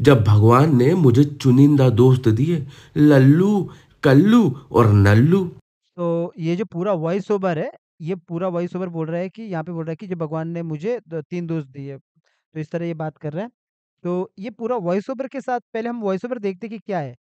जब भगवान ने मुझे चुनिंदा दोस्त दिए लल्लू कल्लू और नल्लू तो ये जो पूरा वॉइस ओवर है ये पूरा वॉइस ओवर बोल रहा है कि यहाँ पे बोल रहा है कि जब भगवान ने मुझे तीन दोस्त दिए तो इस तरह ये बात कर रहा है तो ये पूरा वॉइस ओवर के साथ पहले हम वॉइस ओवर देखते हैं कि क्या है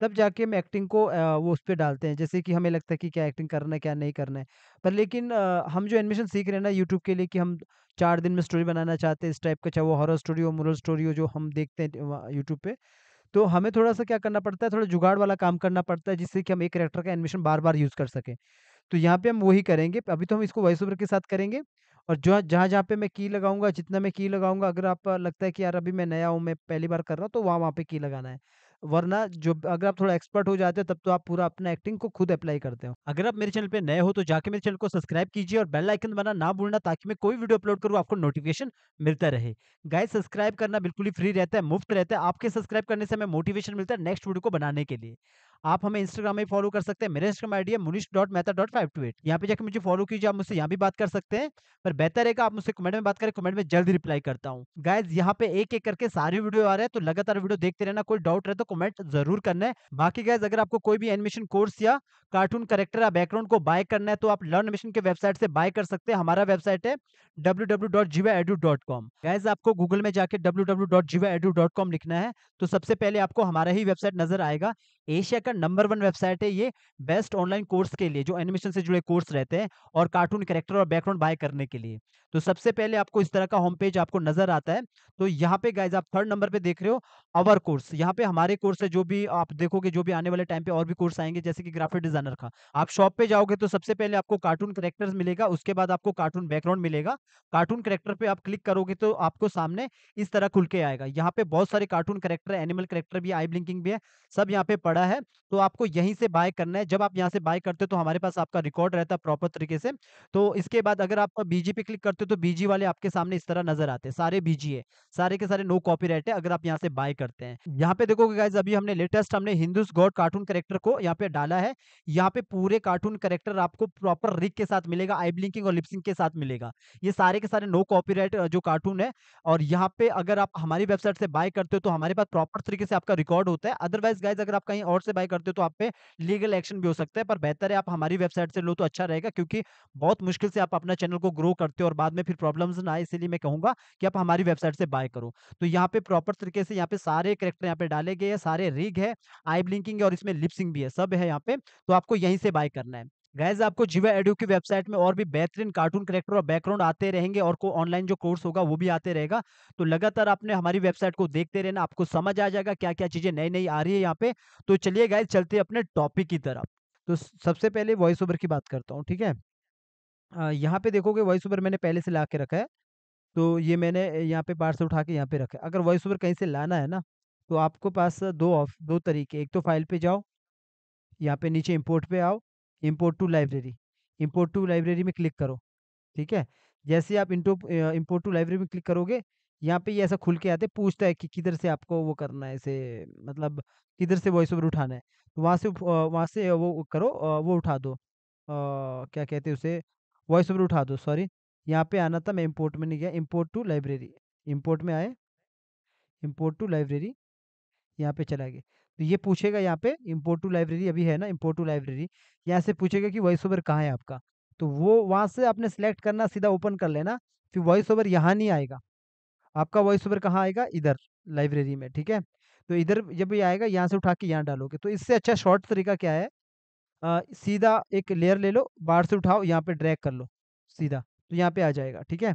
तब जाके हम एक्टिंग को वो उस पर डालते हैं जैसे कि हमें लगता है कि क्या एक्टिंग करना है क्या नहीं करना है पर लेकिन हम जो एडमिशन सीख रहे हैं ना यूट्यूब के लिए कि हम चार दिन में स्टोरी बनाना चाहते हैं इस टाइप का चाहे वो हॉरर स्टोरी हो मोरल स्टोरी हो जो हम देखते हैं यूट्यूब पे तो हमें थोड़ा सा क्या करना पड़ता है थोड़ा जुगाड़ वाला काम करना पड़ता है जिससे कि हम एक करेक्टर का एनिमेशन बार बार यूज़ कर सकें तो यहाँ पे हम वही करेंगे अभी तो हम इसको वॉइस ओवर के साथ करेंगे और जो जहाँ जहाँ पे मैं की लगाऊंगा जितना मैं की लगाऊंगा अगर आप लगता है कि यार अभी मैं नया हूँ मैं पहली बार कर रहा हूँ तो वहाँ वहाँ पे की लगाना है वरना जो अगर आप थोड़ा एक्सपर्ट हो जाते हो तब तो आप पूरा अपना एक्टिंग को खुद अप्लाई करते हो अगर आप मेरे चैनल पे नए हो तो जाके मेरे चैनल को सब्सक्राइब कीजिए और बेल आइकन बना ना भूलना ताकि मैं कोई वीडियो अपलोड करूँ आपको नोटिफिकेशन मिलता रहे गाय सब्सक्राइब करना बिल्कुल ही फ्री रहता है मुफ्त रहता है आपके सब्सक्राइब करने से हमें मोटिवेशन मिलता है नेक्स्ट वीडियो को बनाने के लिए आप हमें इंस्टाग्राम में फॉलो कर सकते हैं मेरा इंस्टाग्राम आईडी है Munish dot Mehta dot five two eight यहाँ पे जाकर मुझे फॉलो कीजिए आप मुझसे यहाँ भी बात कर सकते हैं पर बेहतर है कि आप मुझसे कमेंट में बात करें कमेंट में जल्द रिप्लाई करता हूँ गाइज यहाँ पे एक एक करके सारे वीडियो आ रहे हैं तो लगातार वीडियो देखते रहना कोई डाउट रहे तो कमेंट जरूर करना है बाकी गाइज अगर आपको कोई भी एनिमेशन कोर्स या कार्टून करेक्टर या बैकग्राउंड को बाय करना है तो आप लर्न मिशन के वेबसाइट से बाय कर सकते हैं हमारा वेबसाइट है W W dot dot Jiva edu com guys आपको गूगल में जाके कॉम लिखना है तो सबसे पहले आपको हमारा ही वेबसाइट नजर आएगा एशिया का का नंबर वन वेबसाइट है ये बेस्ट ऑनलाइन कोर्स के लिए जो एनिमेशन से जुड़े कोर्स रहते हैं और कार्टून कैरेक्टर और बैकग्राउंड बाय करने के लिए तो सबसे पहले आपको इस तरह का होम पेज आपको नजर आता है तो यहाँ पे गाइज आप थर्ड नंबर पे देख रहे हो अवर कोर्स यहाँ पे हमारे कोर्स है जो भी आप देखोगे जो भी आने वाले टाइम पे और भी कोर्स आएंगे जैसे कि ग्राफिक डिजाइनर का आप शॉप पे जाओगे तो सबसे पहले आपको कार्टून करेक्टर मिलेगा उसके बाद आपको कार्टून बैकग्राउंड मिलेगा कार्टून करेक्टर पे आप क्लिक करोगे तो आपको सामने इस तरह खुल के आएगा यहाँ पे बहुत सारे कार्टून करेक्टर एनिमल करेक्टर भी आई ब्लिंकिंग भी है सब यहाँ पे पड़ा है तो आपको यहीं से बाय करना है जब आप यहाँ से बाय करते हो तो हमारे पास आपका रिकॉर्ड रहता है प्रॉपर तरीके से तो इसके बाद अगर आप बीजी पे क्लिक करते हो तो बीजी वाले आपके सामने इस तरह नजर आते हैं सारे बीजी है सारे के सारे नो कॉपी है अगर आप यहाँ से बाय करते हैं यहाँ पे देखो गाइज अभी हमने लेटेस्ट हमने हिंदू गॉड कार्टून करेक्टर को यहाँ पे डाला है यहाँ पे पूरे कार्टून करेक्टर आपको प्रॉपर रिक के साथ मिलेगा आई ब्लिंकिंग और लिपसिंग के साथ मिलेगा ये सारे के सारे नो कॉपी जो कार्टून है और यहाँ पे अगर आप हमारी वेबसाइट से बाय करते हो तो हमारे पास प्रॉपर तरीके से आपका रिकॉर्ड होता है अदरवाइज गाइज अगर आप कहीं और से बाय करते हो तो आप पे लीगल एक्शन भी हो सकता है पर बेहतर है आप हमारी वेबसाइट से लो तो अच्छा रहेगा क्योंकि बहुत मुश्किल से आप अपना चैनल को ग्रो करते हो और बाद में फिर प्रॉब्लम्स ना आए इसलिए मैं कहूँगा कि आप हमारी वेबसाइट से बाय करो तो यहाँ पे प्रॉपर तरीके से यहाँ पे सारे करेक्टर यहाँ पे डाले गए हैं सारे रिग है आई ब्लिंकिंग है और इसमें लिपसिंग भी है सब है यहाँ पे तो आपको यहीं से बाय करना है गैज आपको जीवा एडियो की वेबसाइट में और भी बेहतरीन कार्टून करेक्टर और बैकग्राउंड आते रहेंगे और को ऑनलाइन जो कोर्स होगा वो भी आते रहेगा तो लगातार आपने हमारी वेबसाइट को देखते रहना आपको समझ आ जाएगा क्या क्या चीज़ें नई नई आ रही है यहाँ पे तो चलिए गैज चलते अपने टॉपिक की तरफ तो सबसे पहले वॉइस ओवर की बात करता हूँ ठीक है यहाँ पे देखोगे वॉइस ओवर मैंने पहले से ला के रखा है तो ये मैंने यहाँ पे बाहर से उठा के यहाँ पे रखा है अगर वॉइस ओवर कहीं से लाना है ना तो आपको पास दो ऑफ दो तरीके एक तो फाइल पे जाओ यहाँ पे नीचे इम्पोर्ट पे आओ import to library import to library में क्लिक करो ठीक है जैसे आप इंटो इम्पोर्ट टू लाइब्रेरी में क्लिक करोगे यहाँ पे ये ऐसा खुल के आते पूछता है कि किधर से आपको वो करना है इसे मतलब किधर से वॉइस ओवर उठाना है तो वहाँ से वहाँ से वो करो वो उठा दो आ, क्या कहते हैं उसे वॉइस ओवर उठा दो सॉरी यहाँ पे आना था मैं इम्पोर्ट में नहीं गया इम्पोर्ट टू लाइब्रेरी इम्पोर्ट में आए इम्पोर्ट टू लाइब्रेरी यहाँ पे चला गया तो ये पूछेगा यहाँ पे इम्पोर्ट टू लाइब्रेरी अभी है ना इम्पोर्ट टू लाइब्रेरी यहाँ से पूछेगा कि वॉइस ओवर कहाँ है आपका तो वो वहाँ से आपने सेलेक्ट करना सीधा ओपन कर लेना फिर वॉइस ओवर यहाँ नहीं आएगा आपका वॉइस ओवर कहाँ आएगा इधर लाइब्रेरी में ठीक है तो इधर जब ये आएगा यहाँ से उठा के यहाँ डालोगे तो इससे अच्छा शॉर्ट तरीका क्या है आ, सीधा एक लेयर ले लो बाहर से उठाओ यहाँ पे ड्रैग कर लो सीधा तो यहाँ पे आ जाएगा ठीक है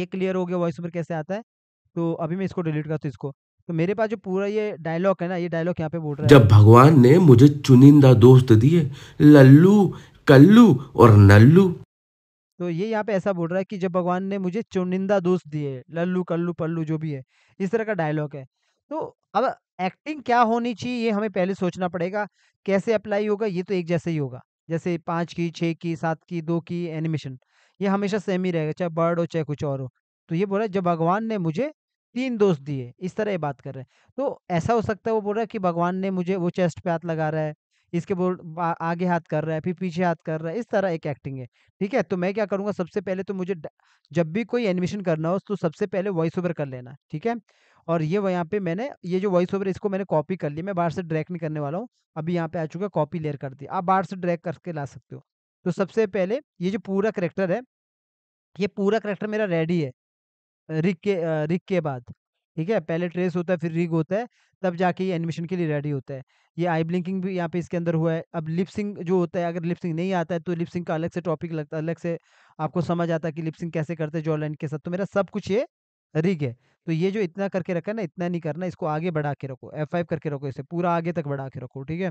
ये क्लियर हो गया वॉइस ओवर कैसे आता है तो अभी मैं इसको डिलीट करता हूँ इसको तो मेरे पास जो पूरा ये डायलॉग है ना ये डायलॉग यहाँ पे बोल रहा है जब भगवान ने मुझे चुनिंदा दोस्त दिए लल्लू कल्लू और नल्लू तो ये यहाँ पे ऐसा बोल रहा है कि जब भगवान ने मुझे चुनिंदा दोस्त दिए लल्लू कल्लू पल्लू जो भी है इस तरह का डायलॉग है तो अब एक्टिंग क्या होनी चाहिए ये हमें पहले सोचना पड़ेगा कैसे अप्लाई होगा ये तो एक जैसे ही होगा जैसे पाँच की छः की सात की दो की एनिमेशन ये हमेशा सेम ही रहेगा चाहे बर्ड हो चाहे कुछ और हो तो ये बोल रहा है जब भगवान ने मुझे तीन दोष दिए इस तरह ये बात कर रहे हैं तो ऐसा हो सकता है वो बोल रहा है कि भगवान ने मुझे वो चेस्ट पे हाथ लगा रहा है इसके बोल आगे हाथ कर रहा है फिर पीछे हाथ कर रहा है इस तरह एक एक्टिंग है ठीक है तो मैं क्या करूँगा सबसे पहले तो मुझे जब भी कोई एडमिशन करना हो तो सबसे पहले वॉइस ओवर कर लेना ठीक है और ये यहाँ पे मैंने ये जो वॉइस ओवर इसको मैंने कॉपी कर लिया मैं बाहर से ड्रैक नहीं करने वाला हूँ अभी यहाँ पे आ चुका कॉपी लेयर कर दी आप बाहर से ड्रैक करके ला सकते हो तो सबसे पहले ये जो पूरा करेक्टर है ये पूरा करेक्टर मेरा रेडी है रिग के रिक रिग के बाद, ठीक है? पहले ट्रेस होता है, फिर रिग होता है, तब जाके ये एनिमेशन के लिए रेडी होता है। ये आई ब्लिंकिंग भी यहाँ पे इसके अंदर हुआ है। अब लिपसिंग जो होता है, अगर लिपसिंग नहीं आता है, तो लिपसिंग का अलग से टॉपिक लगता है, अलग से आपको समझ आता है कि लिपसिंग कैसे करते हैं जॉ लाइन के साथ। तो मेरा सब कुछ ये रिग है। तो ये जो इतना करके रखा है ना, इतना नहीं करना, इसको आगे बढ़ा के रखो, फाइव करके रखो इसे, पूरा आगे तक बढ़ा के रखो, ठीक है?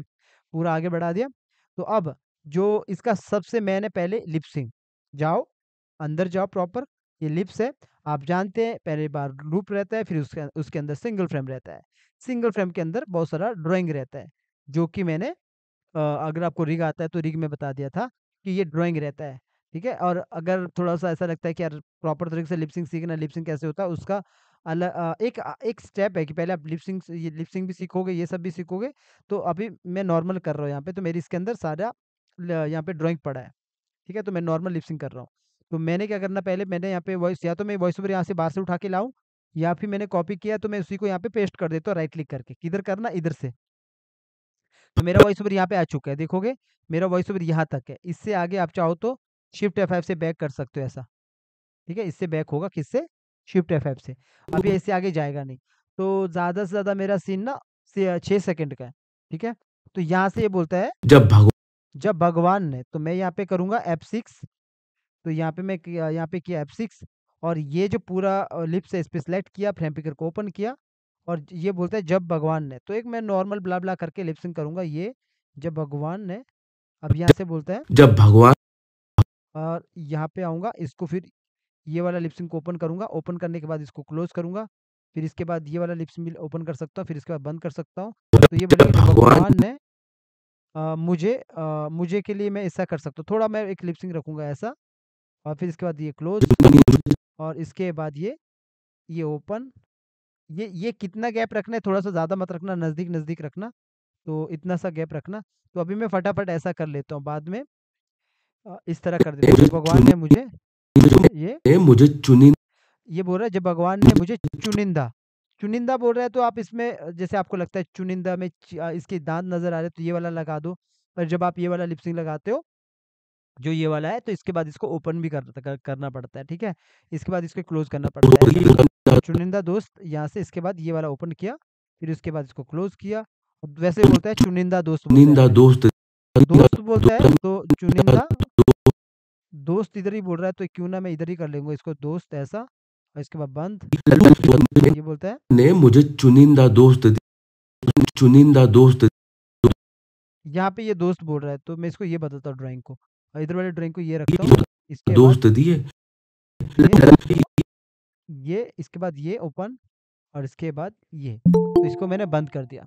पूरा आगे बढ़ा दिया, तो अब जो इसका सबसे मैन है पहले लिपसिंग जाओ, अंदर जाओ प्रॉपर, ये लिप्स है। आप जानते हैं पहले बार लूप रहता है फिर उसके अं, उसके अंदर सिंगल फ्रेम रहता है सिंगल फ्रेम के अंदर बहुत सारा ड्राइंग रहता है जो कि मैंने अगर आपको रिग आता है तो रिग में बता दिया था कि ये ड्राइंग रहता है ठीक है और अगर थोड़ा सा ऐसा लगता है कि यार प्रॉपर तरीके से लिपसिंग सीखना लिपसिंग कैसे होता है उसका अलग एक एक स्टेप है कि पहले आप लिपसिंग ये लिपसिंग भी सीखोगे ये सब भी सीखोगे तो अभी मैं नॉर्मल कर रहा हूँ यहाँ पे तो मेरी इसके अंदर सारा यहाँ पे ड्राइंग पड़ा है ठीक है तो मैं नॉर्मल लिपसिंग कर रहा हूँ तो मैंने क्या करना पहले मैंने यहाँ पे वॉइस या तो मैं वॉइस ओवर यहाँ से बाहर से उठा के लाऊं या फिर मैंने कॉपी किया तो मैं उसी को यहाँ पे पेस्ट कर देता हूँ राइट क्लिक करके किधर करना इधर से तो मेरा वॉइस ओवर यहाँ पे आ चुका है देखोगे मेरा वॉइस ओवर यहाँ तक है इससे आगे आप चाहो तो शिफ्ट एफ से बैक कर सकते हो ऐसा ठीक है इससे बैक होगा किससे शिफ्ट एफ से अभी ऐसे आगे जाएगा नहीं तो ज़्यादा से ज़्यादा मेरा सीन ना छह सेकेंड का है ठीक है तो यहाँ से ये बोलता है जब भगवान जब भगवान ने तो मैं यहाँ पे करूंगा एफ सिक्स तो यहाँ पे मैं यहाँ पे किया एफ सिक्स और ये जो पूरा लिप्स है इस पर सिलेक्ट किया फ्रेम पिकर को ओपन किया और ये बोलता है जब भगवान ने तो एक मैं नॉर्मल ब्ला ब्ला करके लिपसिंग करूँगा ये जब भगवान ने अब यहाँ से बोलता है जब भगवान और यहाँ पे आऊँगा इसको फिर ये वाला लिपसिंग को ओपन करूँगा ओपन करने के बाद इसको क्लोज करूँगा फिर इसके बाद ये वाला मिल ओपन कर सकता हूँ फिर इसके बाद बंद कर सकता हूँ तो ये भगवान ने आ, मुझे आ, मुझे के लिए मैं ऐसा कर सकता हूँ थोड़ा मैं एक लिपसिंग रखूँगा ऐसा और फिर इसके बाद ये क्लोज और इसके बाद ये ये ओपन ये ये कितना गैप रखना है थोड़ा सा ज़्यादा मत रखना नज़दीक नज़दीक रखना तो इतना सा गैप रखना तो अभी मैं फटाफट ऐसा कर लेता हूँ बाद में इस तरह कर देता हूँ भगवान ने मुझे ये मुझे चुनिंदा ये बोल रहा है जब भगवान ने मुझे चुनिंदा चुनिंदा बोल रहा है तो आप इसमें जैसे आपको लगता है चुनिंदा में इसके दांत नजर आ रहे तो ये वाला लगा दो पर जब आप ये वाला लिपसिंग लगाते हो जो ये वाला है तो इसके बाद इसको ओपन भी कर, कर, करना पड़ता है ठीक है इसके बाद इसको क्लोज करना पड़ता है चुनिंदा दोस्त यहाँ से इसके बाद ये वाला ओपन किया फिर उसके बाद इसको क्लोज किया वैसे बोलता है चुनिंदा दोस्त चुनिंदा दोस्त दोस्त बोलता है तो चुनिंदा दोस्त इधर ही बोल रहा है तो क्यों ना मैं इधर ही कर लूंगा इसको दोस्त ऐसा और इसके बाद बंद ये बोलता है ने मुझे चुनिंदा दोस्त चुनिंदा दोस्त यहाँ पे ये दोस्त बोल रहा है तो मैं इसको ये बताता हूँ ड्राइंग को इधर वाले ड्रिंक को ये रखता हूँ इसके दोस्त दिए ये इसके बाद ये ओपन और इसके बाद ये तो इसको मैंने बंद कर दिया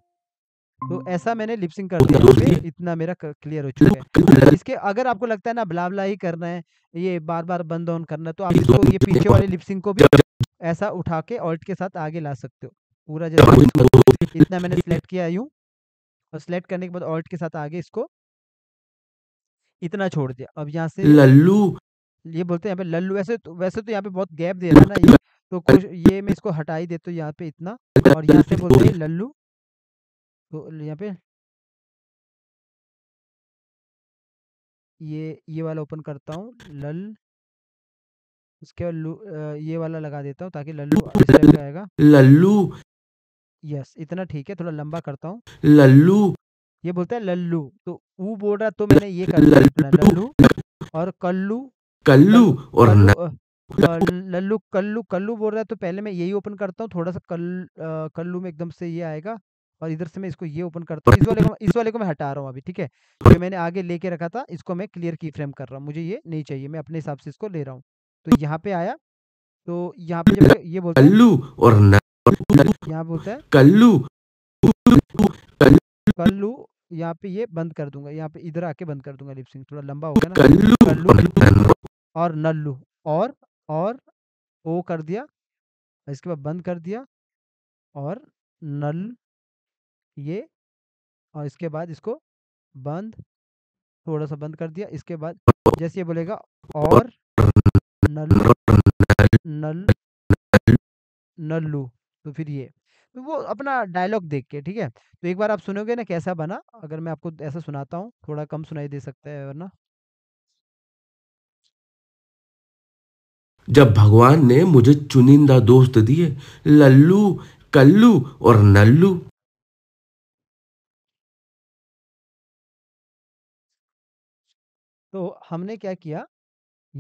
तो ऐसा मैंने लिपसिंग कर दिया इतना मेरा क्लियर हो चुका है इसके अगर आपको लगता है ना ब्लाबला ही करना है ये बार बार बंद ऑन करना है तो आप इसको ये पीछे वाले लिपसिंग को भी ऐसा उठा के ऑल्ट के साथ आगे ला सकते हो पूरा जैसे इतना मैंने सिलेक्ट किया यूँ और सिलेक्ट करने के बाद ऑल्ट के साथ आगे इसको इतना छोड़ दिया अब यहाँ से लल्लू ये बोलते हैं यहाँ पे लल्लू वैसे तो वैसे तो यहाँ पे बहुत गैप दे रहा है ना ये तो कुछ ये मैं इसको हटा ही देता हूँ यहाँ पे इतना और यहाँ से बोलते हैं लल्लू तो यहाँ पे ये ये वाला ओपन करता हूँ लल उसके बाद ये वाला लगा देता हूँ ताकि लल्लू आएगा लल्लू यस इतना ठीक है थोड़ा लंबा करता हूँ लल्लू ये बोलता है लल्लू तो ऊ बोल रहा तो मैंने ये कर लल्लू और कल्लू कल्लू और लल्लू कल्लू कल्लू बोल रहा है तो पहले मैं यही ओपन करता हूँ थोड़ा सा कल कल्लू में एकदम से ये आएगा और इधर से मैं इसको ये ओपन करता हूँ इस वाले को इस वाले को मैं हटा रहा हूँ अभी ठीक है जो मैंने आगे लेके रखा था इसको मैं क्लियर की फ्रेम कर रहा हूँ मुझे ये नहीं चाहिए मैं अपने हिसाब से इसको ले रहा हूँ तो यहाँ पे आया तो यहाँ पे जब ये बोलता है कल्लू और यहाँ बोलता है कल्लू कल्लू यहाँ पे ये बंद कर दूंगा यहाँ पे इधर आके बंद कर दूंगा लिपसिंग थोड़ा लंबा हो गया ना कल्लू, और नल्लू और और ओ कर दिया इसके बाद बंद कर दिया और नल ये और इसके बाद इसको बंद थोड़ा सा बंद कर दिया इसके बाद जैसे ये बोलेगा और नल नल नल्लू तो फिर ये वो अपना डायलॉग देख के ठीक है तो एक बार आप सुनोगे ना कैसा बना अगर मैं आपको ऐसा सुनाता हूँ थोड़ा कम सुनाई दे सकता है वरना जब भगवान ने मुझे चुनिंदा दोस्त दिए लल्लू कल्लू और नल्लू तो हमने क्या किया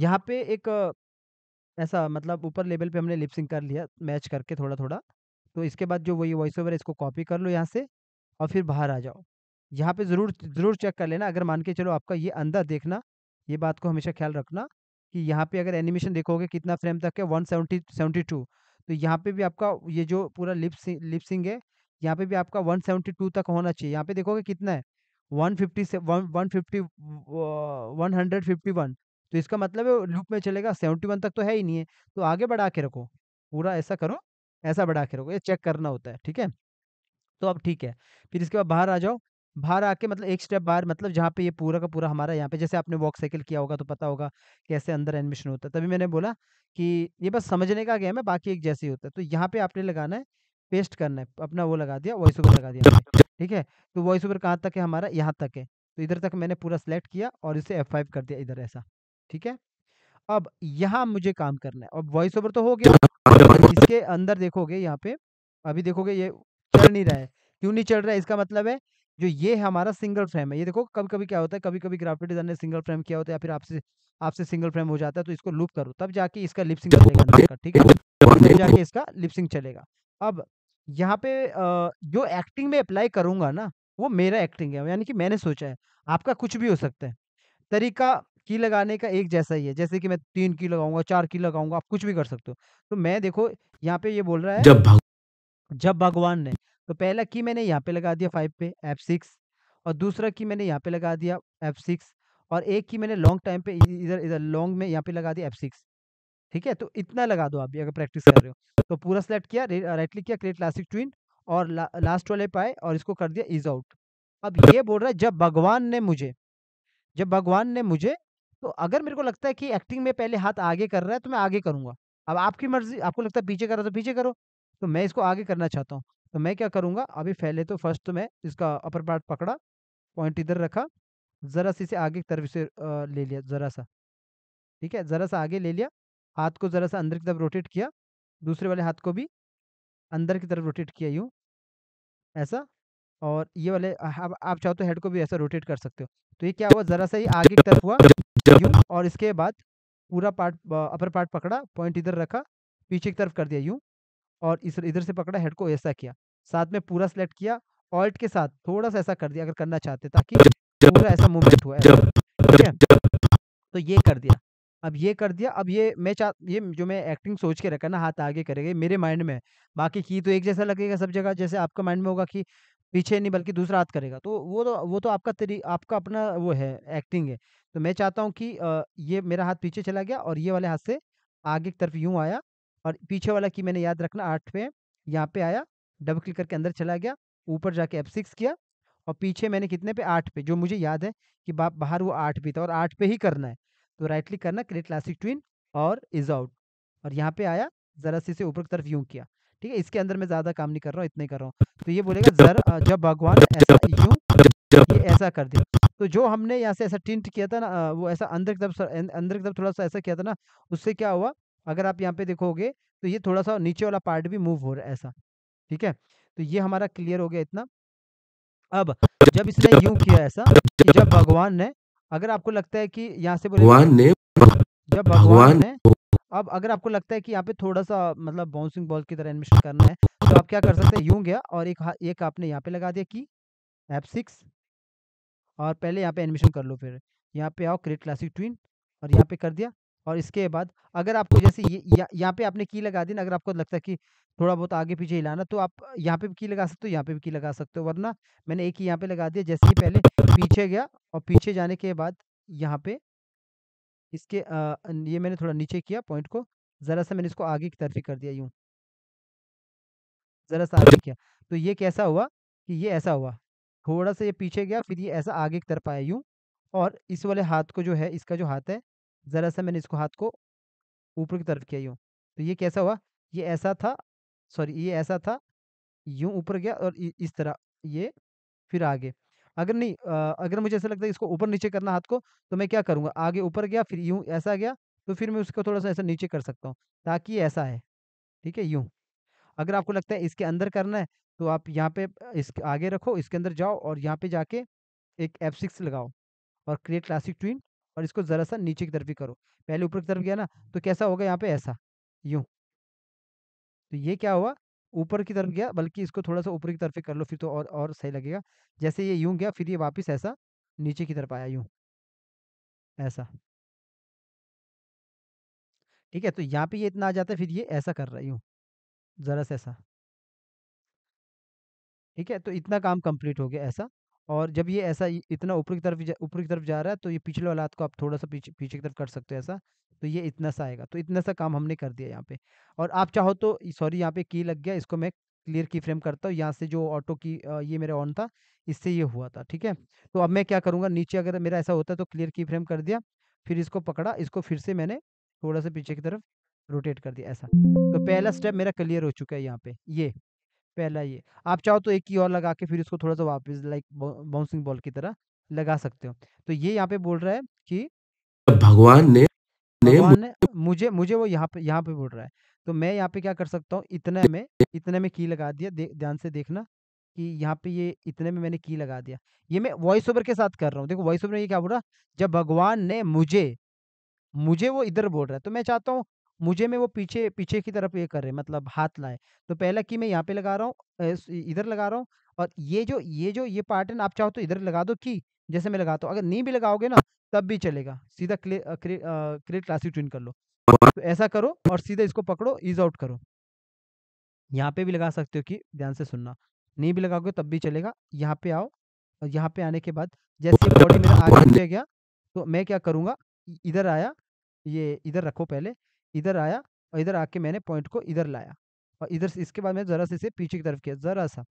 यहाँ पे एक ऐसा मतलब ऊपर लेवल पे हमने लिपसिंग कर लिया मैच करके थोड़ा थोड़ा तो इसके बाद जो वही वॉइस ओवर है इसको कॉपी कर लो यहाँ से और फिर बाहर आ जाओ यहाँ पे ज़रूर ज़रूर चेक कर लेना अगर मान के चलो आपका ये अंदर देखना ये बात को हमेशा ख्याल रखना कि यहाँ पे अगर एनिमेशन देखोगे कितना फ्रेम तक है वन सेवेंटी सेवेंटी टू तो यहाँ पे भी आपका ये जो पूरा लिपसिंग लिपसिंग है यहाँ पे भी आपका वन सेवेंटी टू तक होना चाहिए यहाँ पे देखोगे कितना है वन फिफ्टी से one one fifty one hundred fifty one तो इसका मतलब है लूप में चलेगा सेवेंटी वन तक तो है ही नहीं है तो आगे बढ़ा के रखो पूरा ऐसा करो ऐसा बड़ा अक्षर होगा ये चेक करना होता है ठीक है तो अब ठीक है फिर इसके बाद बाहर आ जाओ बाहर आके मतलब एक स्टेप बाहर मतलब जहाँ पे ये पूरा का पूरा हमारा यहाँ पे जैसे आपने वॉक साइकिल किया होगा तो पता होगा कैसे अंदर एडमिशन होता है तभी मैंने बोला कि ये बस समझने का गेम है बाकी एक जैसे ही होता है तो यहाँ पे आपने लगाना है पेस्ट करना है अपना वो लगा दिया वॉइस ओवर लगा दिया ठीक है तो वॉइस ओवर कहाँ तक है हमारा यहाँ तक है तो इधर तक मैंने पूरा सेलेक्ट किया और इसे एफ कर दिया इधर ऐसा ठीक है अब यहाँ मुझे काम करना है अब वॉइस ओवर तो हो गया इसके अंदर देखोगे यहाँ पे अभी देखोगे ये चल नहीं रहा है क्यों नहीं चल रहा है इसका मतलब है जो ये हमारा सिंगल फ्रेम है ये देखो कभी कभी क्या होता है कभी कभी ग्राफिक डिजाइन ने सिंगल फ्रेम किया होता है या फिर आपसे आपसे सिंगल फ्रेम हो जाता है तो इसको लूप करो तब जाके इसका लिपसिंग चलेगा ठीक है तब जाके इसका लिप सिंग चलेगा अब यहाँ पे जो एक्टिंग में अप्लाई करूंगा ना वो मेरा एक्टिंग है यानी कि मैंने सोचा है आपका कुछ भी हो सकता है तरीका की लगाने का एक जैसा ही है जैसे कि मैं तीन की लगाऊंगा चार की लगाऊंगा आप कुछ भी कर सकते हो तो मैं देखो यहाँ पे ये बोल रहा है जब भग... जब भगवान ने तो पहला की मैंने यहाँ पे लगा दिया फाइव पे एफ सिक्स और दूसरा की मैंने यहाँ पे लगा दिया एफ सिक्स और एक की मैंने लॉन्ग टाइम पे इधर इधर लॉन्ग में यहाँ पे लगा दिया एफ सिक्स ठीक है तो इतना लगा दो आप भी अगर प्रैक्टिस कर रहे हो तो पूरा सेलेक्ट किया राइट क्लिक किया क्रिएट क्लासिक ट्विन और ला, लास्ट वाले पाए और इसको कर दिया इज आउट अब ये बोल रहा है जब भगवान ने मुझे जब भगवान ने मुझे तो अगर मेरे को लगता है कि एक्टिंग में पहले हाथ आगे कर रहा है तो मैं आगे करूंगा अब आपकी मर्जी आपको लगता है पीछे करो तो पीछे करो तो मैं इसको आगे करना चाहता हूँ तो मैं क्या करूँगा अभी पहले तो फर्स्ट तो मैं इसका अपर पार्ट पकड़ा पॉइंट इधर रखा ज़रा सी से आगे की तरफ से ले लिया ज़रा सा ठीक है ज़रा सा आगे ले लिया हाथ को ज़रा सा अंदर की तरफ रोटेट किया दूसरे वाले हाथ को भी अंदर की तरफ रोटेट किया यूँ ऐसा और ये वाले आप आप चाहो तो हेड को भी ऐसा रोटेट कर सकते हो तो ये क्या हुआ ज़रा सा ही आगे की तरफ हुआ यू और इसके बाद पूरा पार्ट अपर पार्ट पकड़ा पॉइंट इधर रखा पीछे की तरफ कर दिया यू और इस इधर से पकड़ा हेड को ऐसा किया साथ में पूरा सिलेक्ट किया ऑल्ट के साथ थोड़ा सा ऐसा कर दिया अगर करना चाहते ताकि पूरा ऐसा मूवमेंट हुआ ठीक है तो ये कर दिया अब ये कर दिया अब ये मैं चाह ये जो मैं एक्टिंग सोच के रखा ना हाथ आगे करेगा मेरे माइंड में बाकी की तो एक जैसा लगेगा सब जगह जैसे आपका माइंड में होगा कि पीछे नहीं बल्कि दूसरा हाथ करेगा तो वो तो वो तो आपका तरी आपका अपना वो है एक्टिंग है तो मैं चाहता हूँ कि ये मेरा हाथ पीछे चला गया और ये वाले हाथ से आगे की तरफ यूं आया और पीछे वाला की मैंने याद रखना आठ पे यहाँ पे आया डबल क्लिक करके अंदर चला गया ऊपर जाके एफ सिक्स किया और पीछे मैंने कितने पे आठ पे जो मुझे याद है कि बाहर वो आठ पे था और आठ पे ही करना है तो राइट क्लिक करना क्रिएट क्लासिक ट्विन और इज आउट और यहाँ पे आया ज़रा सी से ऊपर की तरफ यूं किया ठीक है इसके अंदर मैं ज्यादा काम नहीं कर रहा हूँ इतने कर रहा हूँ तो ये बोलेगा जर जब भगवान ऐसा यूं ये ऐसा कर दिया तो जो हमने यहाँ से ऐसा टिंट किया था ना वो ऐसा अंदर की तरफ अं, अंदर की तरफ थोड़ा सा ऐसा किया था ना उससे क्या हुआ अगर आप यहाँ पे देखोगे तो ये थोड़ा सा नीचे वाला पार्ट भी मूव हो रहा है ऐसा ठीक है तो ये हमारा क्लियर हो गया इतना अब जब इसने यूं किया ऐसा कि जब भगवान ने अगर आपको लगता है कि यहाँ से भगवान ने जब भगवान ने अब अगर आपको लगता है कि यहाँ पे थोड़ा सा मतलब बाउंसिंग बॉल की तरह एडमिशन करना है तो आप क्या कर सकते हैं यूं गया और एक एक आपने यहाँ पे लगा दिया की एफ सिक्स और पहले यहाँ पे एडमिशन कर लो फिर यहाँ पे आओ क्रिएट क्लासिक ट्विन और यहाँ पे कर दिया और इसके बाद अगर आपको जैसे ये यह, यहाँ पे आपने की लगा दी ना अगर आपको लगता है कि थोड़ा बहुत आगे पीछे हिलाना तो आप यहाँ पे भी की लगा सकते हो यहाँ पे भी की लगा सकते हो वरना मैंने एक ही यहाँ पे लगा दिया जैसे ही पहले पीछे गया और पीछे जाने के बाद यहाँ पे इसके आ, ये मैंने थोड़ा नीचे किया पॉइंट को ज़रा सा मैंने इसको आगे की तरफ ही कर दिया यूँ ज़रा सा आगे किया तो ये कैसा हुआ कि ये ऐसा हुआ थोड़ा सा ये पीछे गया फिर ये ऐसा आगे की तरफ आया यूँ और इस वाले हाथ को जो है इसका जो हाथ है ज़रा सा मैंने इसको हाथ को ऊपर की तरफ किया यूँ तो ये कैसा हुआ ये ऐसा था सॉरी ये ऐसा था यूँ ऊपर गया और इस तरह ये फिर आगे अगर नहीं अगर मुझे ऐसा लगता है इसको ऊपर नीचे करना हाथ को तो मैं क्या करूँगा आगे ऊपर गया फिर यूँ ऐसा गया तो फिर मैं उसको थोड़ा सा ऐसा नीचे कर सकता हूँ ताकि ऐसा है ठीक है यूँ अगर आपको लगता है इसके अंदर करना है तो आप यहाँ पे इस आगे रखो इसके अंदर जाओ और यहाँ पे जाके एक एफ सिक्स लगाओ और क्रिएट क्लासिक ट्विन और इसको ज़रा सा नीचे की तरफ भी करो पहले ऊपर की तरफ गया ना तो कैसा होगा यहाँ पे ऐसा यूँ तो ये क्या हुआ ऊपर की तरफ हम्म। गया बल्कि इसको थोड़ा सा ऊपर की तरफ कर लो फिर तो और और सही लगेगा जैसे ये यूं गया फिर ये वापस ऐसा नीचे की तरफ आया यूं ऐसा ठीक है तो यहाँ पे ये इतना आ जाता है फिर ये ऐसा कर रहा है यूं ज़रा से ऐसा ठीक है तो इतना काम कंप्लीट हो गया ऐसा और जब ये ऐसा इतना ऊपर की तरफ ऊपर की तरफ जा रहा है तो ये पिछले वाला हाथ को आप थोड़ा सा पीछे पीछे की तरफ कर सकते हो ऐसा तो ये इतना सा आएगा तो इतना सा काम हमने कर दिया यहाँ पे और आप चाहो तो सॉरी यहाँ पे की लग गया इसको मैं क्लियर की फ्रेम करता हूँ यहाँ से जो ऑटो की ये मेरा ऑन था इससे ये हुआ था ठीक है तो अब मैं क्या करूँगा नीचे अगर मेरा ऐसा होता तो क्लियर की फ्रेम कर दिया फिर इसको पकड़ा इसको फिर से मैंने थोड़ा सा पीछे की तरफ रोटेट कर दिया ऐसा तो पहला स्टेप मेरा क्लियर हो चुका है यहाँ पे ये पहला ये आप चाहो तो एक ही और लगा के फिर उसको थोड़ा सा वापस लाइक बाउंसिंग बॉल की तरह लगा सकते हो तो ये यहाँ पे बोल रहा है कि भगवान ने भगवान ने मुझे मुझे वो यहाँ पे यहाँ पे बोल रहा है तो मैं यहाँ पे क्या कर सकता हूँ इतने में इतने में की लगा दिया ध्यान से देखना कि यहाँ पे ये इतने में मैंने की लगा दिया ये मैं वॉइस ओवर के साथ कर रहा हूँ देखो वॉइस ओवर में ये क्या बोल रहा जब भगवान ने मुझे मुझे वो इधर बोल रहा है तो मैं चाहता हूँ मुझे में वो पीछे पीछे की तरफ ये कर रहे मतलब हाथ लाए। तो पहला की मैं यहाँ पे लगा रहा हूँ इधर लगा रहा हूँ और ये जो ये जो ये पार्ट है ना आप चाहो तो इधर लगा दो की जैसे मैं लगाता हूँ। अगर नहीं भी लगाओगे ना तब भी चलेगा। सीधा क्रिएट क्लासिक ट्विन कर लो। तो ऐसा करो और सीधा इसको पकड़ो, इज आउट करो। यहाँ पे भी लगा सकते हो कि ध्यान से सुनना। नहीं भी लगाओगे तब भी चलेगा। यहाँ पे आओ और यहाँ पे आने के बाद जैसे बॉडी में आगे गया तो मैं क्या करूँगा इधर आया, ये इधर रखो पहले इधर आया और इधर आके मैंने पॉइंट को इधर लाया और इधर से इसके बाद मैंने ज़रा से इसे पीछे की तरफ किया ज़रा सा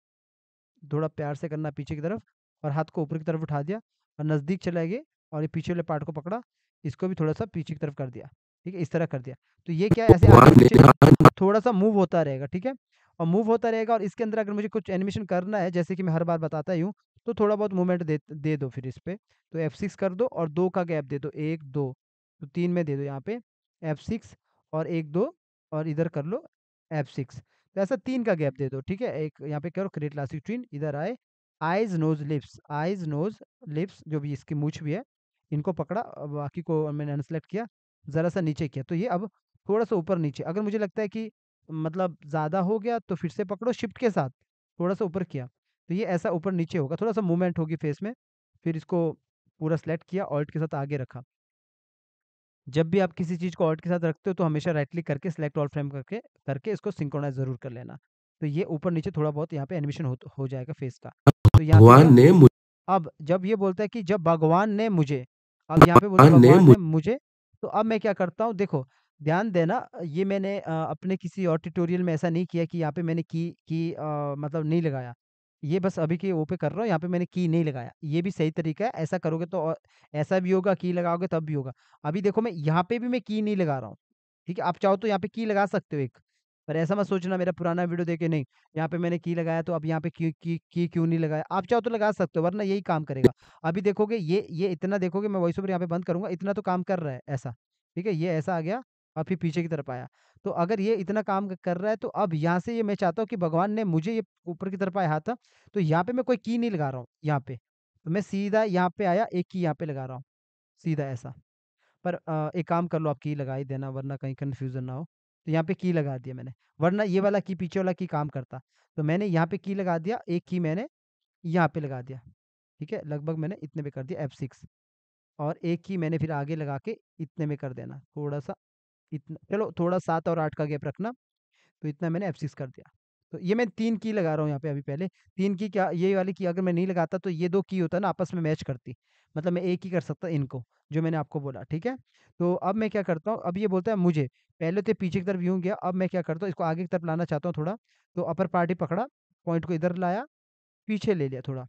थोड़ा प्यार से करना पीछे की तरफ और हाथ को ऊपर की तरफ उठा दिया और नज़दीक चला गए और ये पीछे वाले पार्ट को पकड़ा इसको भी थोड़ा सा पीछे की तरफ कर दिया ठीक है इस तरह कर दिया तो ये क्या ऐसे थोड़ा सा मूव होता रहेगा ठीक है और मूव होता रहेगा और इसके अंदर अगर मुझे कुछ एनिमेशन करना है जैसे कि मैं हर बार बताता ही हूँ तो थोड़ा बहुत मूवमेंट दे दे दो फिर इस पर तो एफ सिक्स कर दो और दो का गैप दे दो एक दो तो तीन में दे दो यहाँ पे एफ सिक्स और एक दो और इधर कर लो एफ सिक्स तो ऐसा तीन का गैप दे दो ठीक है एक यहाँ पे करो क्रिएट लास्टिक ट्विन इधर आए eyes nose lips eyes nose lips जो भी इसकी मूछ भी है इनको पकड़ा बाकी को मैंने अनसेलेक्ट किया ज़रा सा नीचे किया तो ये अब थोड़ा सा ऊपर नीचे अगर मुझे लगता है कि मतलब ज़्यादा हो गया तो फिर से पकड़ो शिफ्ट के साथ थोड़ा सा ऊपर किया तो ये ऐसा ऊपर नीचे होगा थोड़ा सा मूवमेंट होगी फेस में फिर इसको पूरा सेलेक्ट किया ऑल्ट के साथ आगे रखा जब भी आप किसी चीज़ को ऑर्ड के साथ रखते हो तो हमेशा राइट क्लिक करके सेलेक्ट ऑल फ्रेम करके करके इसको सिंक्रोनाइज ज़रूर कर लेना तो ये ऊपर नीचे थोड़ा बहुत यहाँ पे एनिमेशन हो, हो जाएगा फेस का तो यहाँ ने अब जब ये बोलता है कि जब भगवान ने मुझे अब यहाँ पे बोलता है भगवान ने मुझे तो अब मैं क्या करता हूँ देखो ध्यान देना ये मैंने अपने किसी और ट्यूटोरियल में ऐसा नहीं किया कि यहाँ पे मैंने की की मतलब नहीं लगाया ये बस अभी की वो पे कर रहा हूँ यहाँ पे मैंने की नहीं लगाया ये भी सही तरीका है ऐसा करोगे तो ऐसा भी होगा की लगाओगे तब भी होगा अभी देखो मैं यहाँ पे भी मैं की नहीं लगा रहा हूँ ठीक है आप चाहो तो यहाँ पे की लगा सकते हो एक पर ऐसा मत सोचना मेरा पुराना वीडियो देखे नहीं यहाँ पे मैंने की लगाया तो अब यहाँ पे क्यों की की क्यों नहीं लगाया आप चाहो तो लगा सकते हो वरना यही काम करेगा अभी देखोगे ये ये इतना देखोगे मैं वॉइस ओवर यहाँ पे बंद करूंगा इतना तो काम कर रहा है ऐसा ठीक है ये ऐसा आ गया और फिर पीछे की तरफ आया तो अगर ये इतना काम कर रहा है तो अब यहाँ से ये मैं चाहता हूँ कि भगवान ने मुझे ये ऊपर की तरफ आया था तो यहाँ पे मैं कोई की नहीं लगा रहा हूँ यहाँ पे तो मैं सीधा यहाँ पे आया एक की यहाँ पे लगा रहा हूँ सीधा ऐसा पर एक काम कर लो आप की लगा ही देना वरना कहीं कन्फ्यूजन ना हो तो यहाँ पे की लगा दिया मैंने वरना ये वाला की पीछे वाला की काम करता तो मैंने यहाँ पे की लगा दिया एक की मैंने यहाँ पे लगा दिया ठीक है लगभग मैंने इतने पे कर दिया एफ सिक्स और एक ही मैंने फिर आगे लगा के इतने में कर देना थोड़ा सा इतना चलो थोड़ा सात और आठ का गैप रखना तो इतना मैंने एफ कर दिया तो ये मैं तीन की लगा रहा हूँ यहाँ पे अभी पहले तीन की क्या ये वाली की अगर मैं नहीं लगाता तो ये दो की होता ना आपस में मैच करती मतलब मैं एक ही कर सकता इनको जो मैंने आपको बोला ठीक है तो अब मैं क्या करता हूँ अब ये बोलता है मुझे पहले तो पीछे की तरफ यूँ गया अब मैं क्या करता हूँ इसको आगे की तरफ लाना चाहता हूँ थोड़ा तो अपर पार्टी पकड़ा पॉइंट को इधर लाया पीछे ले लिया थोड़ा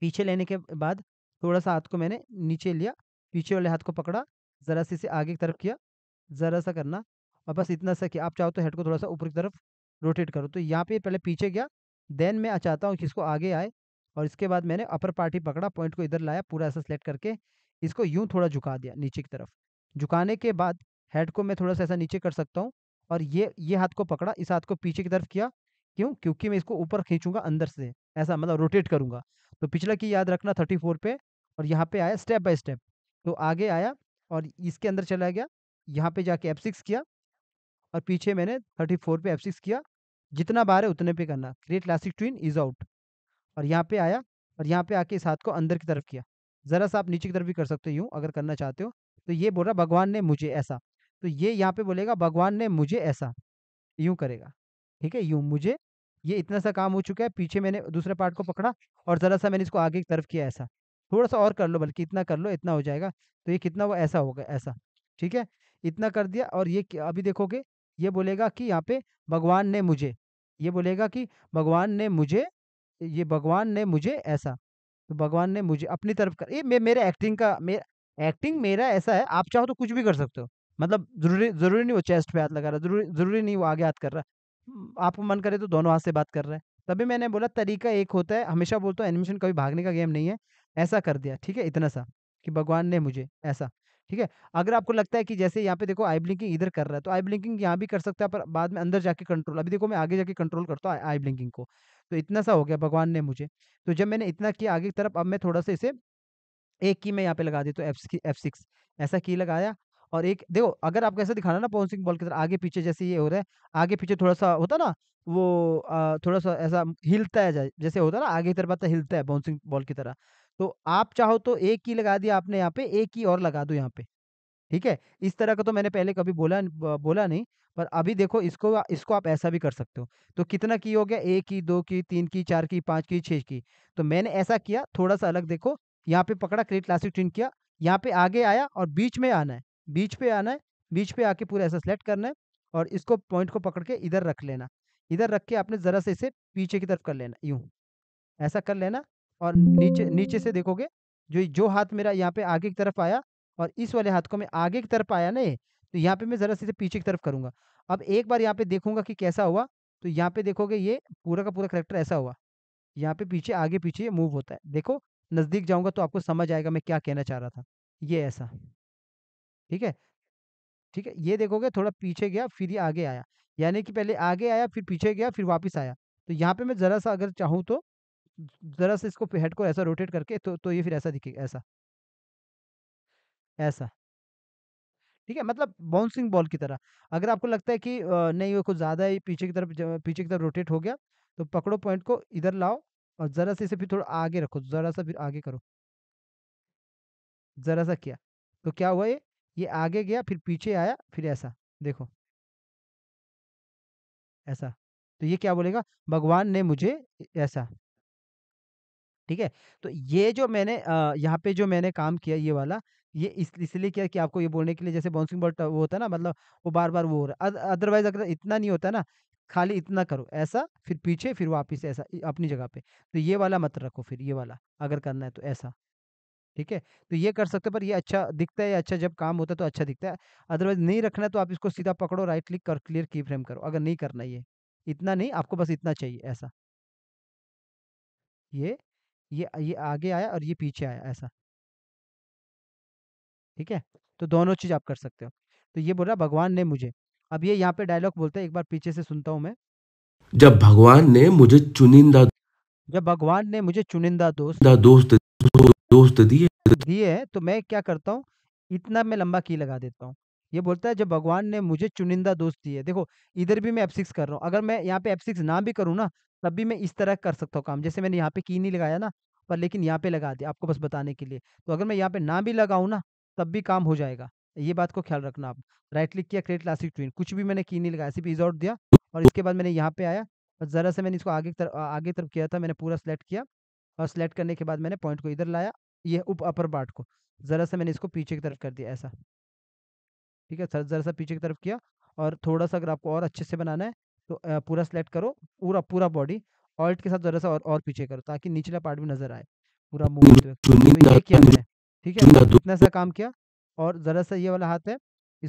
पीछे लेने के बाद थोड़ा सा हाथ को मैंने नीचे लिया पीछे वाले हाथ को पकड़ा ज़रा सी से आगे की तरफ किया ज़रा सा करना और बस इतना सा कि आप चाहो तो हेड को थोड़ा सा ऊपर की तरफ रोटेट करो तो यहाँ पे पहले पीछे गया देन मैं चाहता हूँ कि इसको आगे आए और इसके बाद मैंने अपर पार्टी पकड़ा पॉइंट को इधर लाया पूरा ऐसा सेलेक्ट करके इसको यूँ थोड़ा झुका दिया नीचे की तरफ झुकाने के बाद हेड को मैं थोड़ा सा ऐसा नीचे कर सकता हूँ और ये ये हाथ को पकड़ा इस हाथ को पीछे की तरफ किया क्यों क्योंकि मैं इसको ऊपर खींचूंगा अंदर से ऐसा मतलब रोटेट करूंगा तो पिछला की याद रखना थर्टी फोर पे और यहाँ पे आया स्टेप बाय स्टेप तो आगे आया और इसके अंदर चला गया यहाँ पे जाके एफ सिक्स किया और पीछे मैंने थर्टी फोर पे एफ सिक्स किया जितना बार है उतने पे करना create classic tween ease out और यहाँ पे आया और यहाँ पे आके इस हाथ को अंदर की तरफ किया ज़रा सा आप नीचे की तरफ भी कर सकते हो यूँ अगर करना चाहते हो तो ये बोल रहा भगवान ने मुझे ऐसा तो ये यहाँ पे बोलेगा भगवान ने मुझे ऐसा यूँ करेगा ठीक है यूँ मुझे ये इतना सा काम हो चुका है पीछे मैंने दूसरे पार्ट को पकड़ा और ज़रा सा मैंने इसको आगे की तरफ किया ऐसा थोड़ा सा और कर लो बल्कि इतना कर लो इतना हो जाएगा तो ये कितना वो ऐसा होगा ऐसा ठीक है इतना कर दिया और ये अभी देखोगे ये बोलेगा कि यहाँ पे भगवान ने मुझे ये बोलेगा कि भगवान ने मुझे ये भगवान ने मुझे ऐसा तो भगवान ने मुझे अपनी तरफ कर ये मे, मेरे एक्टिंग का मेरा एक्टिंग मेरा ऐसा है आप चाहो तो कुछ भी कर सकते हो मतलब जरूरी जरूरी नहीं वो चेस्ट पे हाथ लगा रहा जरूरी जरूरी नहीं वो आगे हाथ कर रहा आपको मन करे तो दोनों हाथ से बात कर रहा है तभी मैंने बोला तरीका एक होता है हमेशा बोलता हूँ एनिमेशन कभी भागने का गेम नहीं है ऐसा कर दिया ठीक है इतना सा कि भगवान ने मुझे ऐसा ठीक है अगर आपको लगता है कि जैसे यहाँ पे देखो आई ब्लिंकिंग इधर कर रहा है तो आई ब्लिंकिंग यहाँ भी कर सकता है पर बाद में अंदर जाके कंट्रोल अभी देखो मैं आगे जाके कंट्रोल करता हूँ आई ब्लिंकिंग को तो इतना सा हो गया भगवान ने मुझे तो जब मैंने इतना किया आगे की तरफ अब मैं थोड़ा सा इसे एक की मैं यहाँ पे लगा देता हूँ एफ सिक्स ऐसा की लगाया और एक देखो अगर आपको ऐसा दिखाना ना बाउंसिंग बॉल की तरह आगे पीछे जैसे ये हो रहा है आगे पीछे थोड़ा सा होता ना वो आ, थोड़ा सा ऐसा हिलता है जैसे होता है ना आगे की तरफ आता हिलता है बाउंसिंग बॉल की तरह तो आप चाहो तो एक ही लगा दिया आपने यहाँ पे एक ही और लगा दो यहाँ पे ठीक है इस तरह का तो मैंने पहले कभी बोला बोला नहीं पर अभी देखो इसको इसको आप ऐसा भी कर सकते हो तो कितना की हो गया एक की दो की तीन की चार की पाँच की छह की तो मैंने ऐसा किया थोड़ा सा अलग देखो यहाँ पे पकड़ा क्रेट क्लासिक ट्विन किया यहाँ पे आगे आया और बीच में आना है बीच पे आना है बीच पे आके पूरा ऐसा सेलेक्ट करना है और इसको पॉइंट को पकड़ के इधर रख लेना इधर रख के आपने ज़रा से इसे पीछे की तरफ कर लेना यूं ऐसा कर लेना और नीचे नीचे से देखोगे जो जो हाथ मेरा यहाँ पे आगे की तरफ आया और इस वाले हाथ को मैं आगे की तरफ आया ना तो यहाँ पे मैं ज़रा सीधे पीछे की तरफ करूंगा अब एक बार यहाँ पे देखूंगा कि कैसा हुआ तो यहाँ पे देखोगे ये पूरा का पूरा करेक्टर ऐसा हुआ यहाँ पे पीछे आगे पीछे ये मूव होता है देखो नज़दीक जाऊँगा तो आपको समझ आएगा मैं क्या कहना चाह रहा था ये ऐसा ठीक है ठीक है ये देखोगे थोड़ा पीछे गया फिर ये आगे आया यानी कि पहले आगे आया फिर पीछे गया फिर वापस आया तो यहाँ पे मैं ज़रा सा अगर चाहूँ तो ज़रा से इसको हेड को ऐसा रोटेट करके तो तो ये फिर ऐसा दिखेगा ऐसा ऐसा ठीक है मतलब बाउंसिंग बॉल की तरह अगर आपको लगता है कि नहीं वो कुछ ज़्यादा ही पीछे की तरफ पीछे की तरफ रोटेट हो गया तो पकड़ो पॉइंट को इधर लाओ और ज़रा से इसे फिर थोड़ा आगे रखो ज़रा सा फिर आगे करो ज़रा सा किया तो क्या हुआ ये ये आगे गया फिर पीछे आया फिर ऐसा देखो ऐसा तो ये क्या बोलेगा भगवान ने मुझे ऐसा ठीक है तो ये जो मैंने यहाँ पे जो मैंने काम किया ये वाला ये इस इसलिए किया कि आपको ये बोलने के लिए जैसे बाउंसिंग बॉल वो होता है ना मतलब वो बार बार वो हो रहा है अदरवाइज अगर इतना नहीं होता ना खाली इतना करो ऐसा फिर पीछे फिर वापस ऐसा अपनी जगह पे तो ये वाला मत रखो फिर ये वाला अगर करना है तो ऐसा ठीक है तो ये कर सकते हो, पर ये अच्छा दिखता है या अच्छा जब काम होता है तो अच्छा दिखता है अदरवाइज नहीं रखना है तो आप इसको सीधा पकड़ो राइट क्लिक कर क्लियर की फ्रेम करो अगर नहीं करना ये इतना नहीं आपको बस इतना चाहिए ऐसा ये ये ये आगे आया और ये पीछे आया ऐसा ठीक है तो दोनों चीज आप कर सकते हो तो ये बोल रहा भगवान ने मुझे अब ये यहाँ पे डायलॉग बोलते हैं एक बार पीछे से सुनता हूँ मैं जब भगवान ने मुझे चुनिंदा जब भगवान ने मुझे चुनिंदा दोस्त दोस्त दोस्त दिए दिए तो मैं क्या करता हूँ इतना मैं लंबा की लगा देता हूँ ये बोलता है जब भगवान ने मुझे चुनिंदा दोस्त दिए देखो इधर भी मैं एफ सिक्स कर रहा हूँ अगर मैं यहाँ पे एफ सिक्स ना भी करूँ ना तब भी मैं इस तरह कर सकता हूँ काम जैसे मैंने यहाँ पे की नहीं लगाया ना पर लेकिन यहाँ पे लगा दिया आपको बस बताने के लिए तो अगर मैं यहाँ पे ना भी लगाऊँ ना तब भी काम हो जाएगा ये बात को ख्याल रखना आप राइट क्लिक किया क्रिएट क्लासिक ट्विन कुछ भी मैंने की नहीं लगाया सिर्फ रिजॉर्ट दिया और इसके बाद मैंने यहाँ पे आया और ज़रा से मैंने इसको आगे तरफ आगे तरफ किया था मैंने पूरा सेलेक्ट किया और सेलेक्ट करने के बाद मैंने पॉइंट को इधर लाया ये उप अपर पार्ट को ज़रा से मैंने इसको पीछे की तरफ कर दिया ऐसा ठीक है सर जरा सा पीछे की तरफ किया और थोड़ा सा अगर आपको और अच्छे से बनाना है तो पूरा सेलेक्ट करो पूरा पूरा बॉडी ऑल्ट के साथ जरा सा और और पीछे करो ताकि निचला पार्ट भी नजर आए पूरा मुंह तो, तो ये किया मैंने ठीक है इतना तो सा काम किया और जरा सा ये वाला हाथ है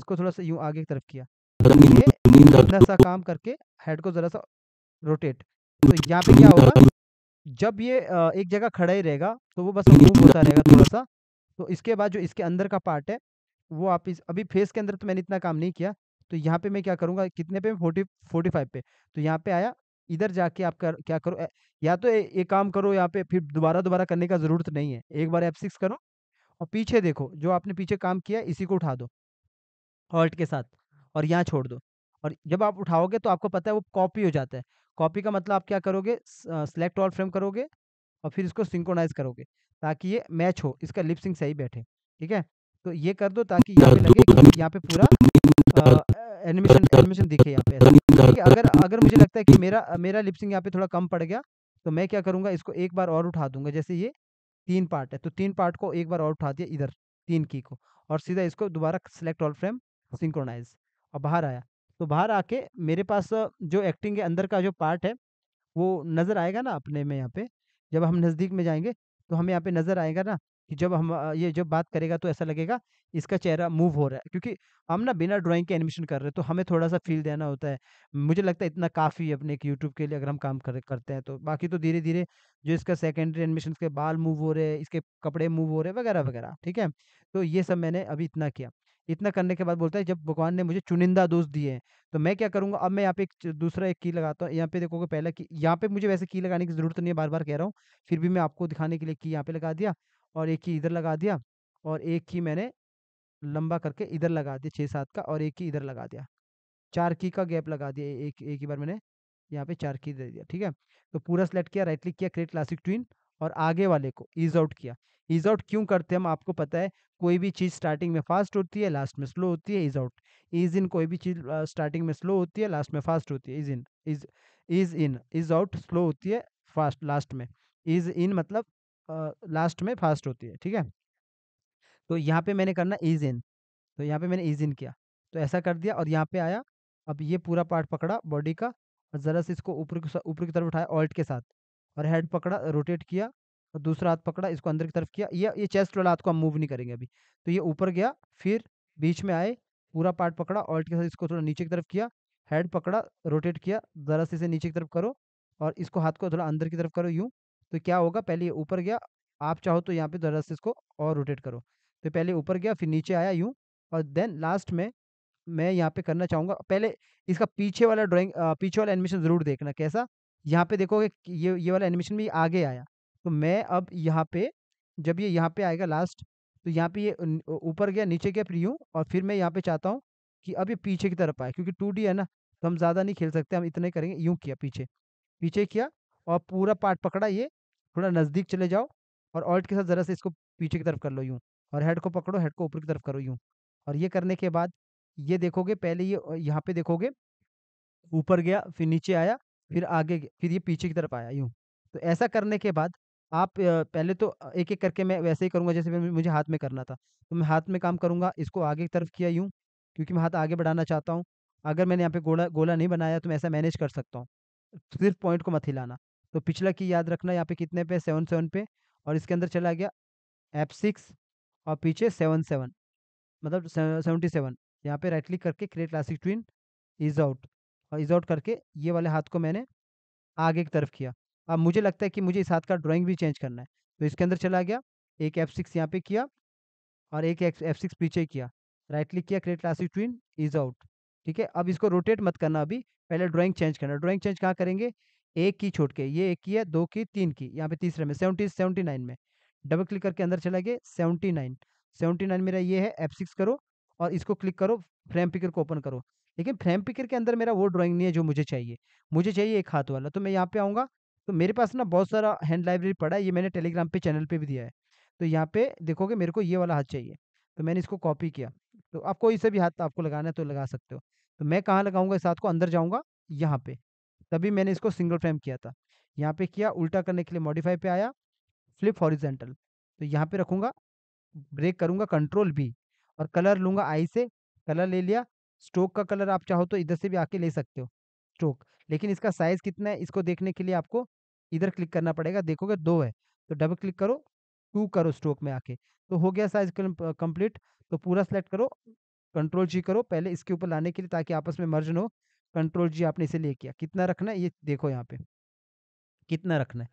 इसको थोड़ा सा यूं आगे की तरफ किया तो इतना सा काम करके हेड को जरा सा रोटेट तो यहाँ पे क्या होगा जब ये एक जगह खड़ा ही रहेगा तो वो बस मूव होता रहेगा थोड़ा सा तो इसके बाद जो इसके अंदर का पार्ट है वो आप इस अभी फेस के अंदर तो मैंने इतना काम नहीं किया तो यहाँ पे मैं क्या करूँगा कितने पे फोर्टी फोर्टी फाइव पे तो यहाँ पे आया इधर जाके आप कर क्या करो या तो एक काम करो यहाँ पे फिर दोबारा दोबारा करने का ज़रूरत नहीं है एक बार एफ सिक्स करो और पीछे देखो जो आपने पीछे काम किया इसी को उठा दो ऑल्ट के साथ और यहाँ छोड़ दो और जब आप उठाओगे तो आपको पता है वो कॉपी हो जाता है कॉपी का मतलब आप क्या करोगे सेलेक्ट ऑल फ्रेम करोगे और फिर इसको सिंक्रोनाइज करोगे ताकि ये मैच हो इसका लिपसिंग सही बैठे ठीक है तो ये कर दो ताकि यहाँ पे लगे यहाँ पे पूरा एनिमेशन एनिमेशन दिखे यहाँ पे अगर अगर मुझे लगता है कि मेरा मेरा लिपसिंग यहाँ पे थोड़ा कम पड़ गया तो मैं क्या करूँगा इसको एक बार और उठा दूंगा जैसे ये तीन पार्ट है तो तीन पार्ट को एक बार और उठा दिया इधर तीन की को और सीधा इसको दोबारा सेलेक्ट ऑल फ्रेम सिंक्रोनाइज और बाहर आया तो बाहर आके मेरे पास जो एक्टिंग के अंदर का जो पार्ट है वो नज़र आएगा ना अपने में यहाँ पे जब हम नज़दीक में जाएंगे तो हमें यहाँ पे नज़र आएगा ना कि जब हम ये जब बात करेगा तो ऐसा लगेगा इसका चेहरा मूव हो रहा है क्योंकि हम ना बिना ड्राइंग के एनिमेशन कर रहे हैं तो हमें थोड़ा सा फील देना होता है मुझे लगता है इतना काफ़ी है अपने एक यूट्यूब के लिए अगर हम काम कर करते हैं तो बाकी तो धीरे धीरे जो इसका सेकेंडरी एनिमेशन के बाल मूव हो रहे हैं इसके कपड़े मूव हो रहे हैं वगैरह वगैरह ठीक है तो ये सब मैंने अभी इतना किया इतना करने के बाद बोलता है जब भगवान ने मुझे चुनिंदा दोस्त दिए हैं तो मैं क्या करूंगा अब मैं यहाँ पे एक दूसरा एक की लगाता हूँ यहाँ पे देखोगे पहला की यहाँ पे मुझे वैसे की लगाने की जरूरत नहीं है बार बार कह रहा हूँ फिर भी मैं आपको दिखाने के लिए की यहाँ पे लगा दिया और एक ही इधर लगा दिया और एक ही मैंने लंबा करके इधर लगा दिया छः सात का और एक ही इधर लगा दिया चार की का गैप लगा दिया एक एक ही बार मैंने यहाँ पे चार की दे दिया ठीक है तो पूरा सेलेक्ट किया राइट क्लिक किया क्रिएट क्लासिक ट्विन और आगे वाले को ईज आउट किया ईज आउट क्यों करते हैं हम आपको पता है कोई भी चीज़ स्टार्टिंग में फास्ट होती है लास्ट में स्लो होती है इज आउट इज इन कोई भी चीज़ स्टार्टिंग में स्लो होती है लास्ट में फास्ट होती है ease in ease ease in ease out slow होती है फास्ट लास्ट में इज इन मतलब लास्ट में फास्ट होती है ठीक है तो यहाँ पे मैंने करना इज इन तो यहाँ पे मैंने इज इन किया तो ऐसा कर दिया और यहाँ पे आया अब ये पूरा पार्ट पकड़ा बॉडी का और ज़रा से इसको ऊपर ऊपर की तरफ उठाया ऑल्ट के साथ और हेड पकड़ा रोटेट किया और दूसरा हाथ पकड़ा इसको अंदर की तरफ किया ये ये चेस्ट वाला हाथ को हम मूव नहीं करेंगे अभी तो ये ऊपर गया फिर बीच में आए पूरा पार्ट पकड़ा ऑल्ट के साथ इसको थोड़ा नीचे की तरफ किया हेड पकड़ा रोटेट किया ज़रा से इसे नीचे की तरफ करो और इसको हाथ को थोड़ा अंदर की तरफ करो यूँ तो क्या होगा पहले ये ऊपर गया आप चाहो तो यहाँ पे ज़रा से इसको और रोटेट करो तो पहले ऊपर गया फिर नीचे आया यूँ और देन लास्ट में मैं यहाँ पे करना चाहूँगा पहले इसका पीछे वाला ड्राइंग पीछे वाला एनिमेशन ज़रूर देखना कैसा यहाँ पे देखोगे ये ये वाला एनिमेशन भी आगे आया तो मैं अब यहाँ पे जब ये यहाँ पे आएगा लास्ट तो यहाँ पे ये ऊपर गया नीचे गया फिर यूँ और फिर मैं यहाँ पे चाहता हूँ कि अब ये पीछे की तरफ आए क्योंकि टू है ना तो हम ज़्यादा नहीं खेल सकते हम इतने करेंगे यूँ किया पीछे पीछे किया और पूरा पार्ट पकड़ा ये थोड़ा नज़दीक चले जाओ और ऑल्ट के साथ ज़रा से इसको पीछे की तरफ कर लो यूँ और हेड को पकड़ो हेड को ऊपर की तरफ करो यूँ और ये करने के बाद ये देखोगे पहले ये यहाँ पे देखोगे ऊपर गया फिर नीचे आया फिर आगे फिर ये पीछे की तरफ आया यूँ तो ऐसा करने के बाद आप पहले तो एक एक करके मैं वैसे ही करूँगा जैसे मुझे हाथ में करना था तो मैं हाथ में काम करूँगा इसको आगे की तरफ किया यूँ क्योंकि मैं हाथ आगे बढ़ाना चाहता हूँ अगर मैंने यहाँ पे गोला गोला नहीं बनाया तो मैं ऐसा मैनेज कर सकता हूँ सिर्फ पॉइंट को मत हिलाना तो पिछला की याद रखना यहाँ पे कितने पे सेवन सेवन पे और इसके अंदर चला गया एफ सिक्स और पीछे सेवन सेवन मतलब सेवनटी सेवन यहाँ पे राइट क्लिक करके create classic tween ease out और इज आउट करके ये वाले हाथ को मैंने आगे की तरफ किया अब मुझे लगता है कि मुझे इस हाथ का ड्राइंग भी चेंज करना है तो इसके अंदर चला गया एक एफ सिक्स यहाँ पे किया और एक एफ सिक्स पीछे किया राइट क्लिक किया create classic tween ease out ठीक है अब इसको रोटेट मत करना अभी पहले ड्राइंग चेंज करना ड्राइंग चेंज कहाँ करेंगे एक की छोड़ के ये एक की है दो की तीन की यहाँ पे तीसरे में सेवेंटी सेवेंटी नाइन में डबल क्लिक करके अंदर चला गया सेवेंटी नाइन सेवनटी नाइन मेरा ये है एफ सिक्स करो और इसको क्लिक करो फ्रेम पिकर को ओपन करो लेकिन फ्रेम पिकर के अंदर मेरा वो ड्राइंग नहीं है जो मुझे चाहिए मुझे चाहिए एक हाथ वाला तो मैं यहाँ पे आऊँगा तो मेरे पास ना बहुत सारा हैंड लाइब्रेरी पड़ा है ये मैंने टेलीग्राम पे चैनल पर भी दिया है तो यहाँ पे देखोगे मेरे को ये वाला हाथ चाहिए तो मैंने इसको कॉपी किया तो आप कोई से भी हाथ आपको लगाना है तो लगा सकते हो तो मैं कहाँ लगाऊंगा इस हाथ को अंदर जाऊँगा यहाँ पे तभी मैंने इसको सिंगल फ्रेम किया था यहाँ पे किया उल्टा करने के लिए मॉडिफाई पे आया फ्लिप हॉरिजेंटल तो यहाँ पे रखूँगा ब्रेक करूँगा कंट्रोल भी और कलर लूँगा आई से कलर ले लिया स्ट्रोक का कलर आप चाहो तो इधर से भी आके ले सकते हो स्ट्रोक लेकिन इसका साइज़ कितना है इसको देखने के लिए आपको इधर क्लिक करना पड़ेगा देखोगे दो है तो डबल क्लिक करो टू करो स्ट्रोक में आके तो हो गया साइज कंप्लीट तो पूरा सेलेक्ट करो कंट्रोल जी करो पहले इसके ऊपर लाने के लिए ताकि आपस में मर्ज न हो कंट्रोल जी आपने इसे ले किया कितना रखना है ये देखो यहाँ पे कितना रखना है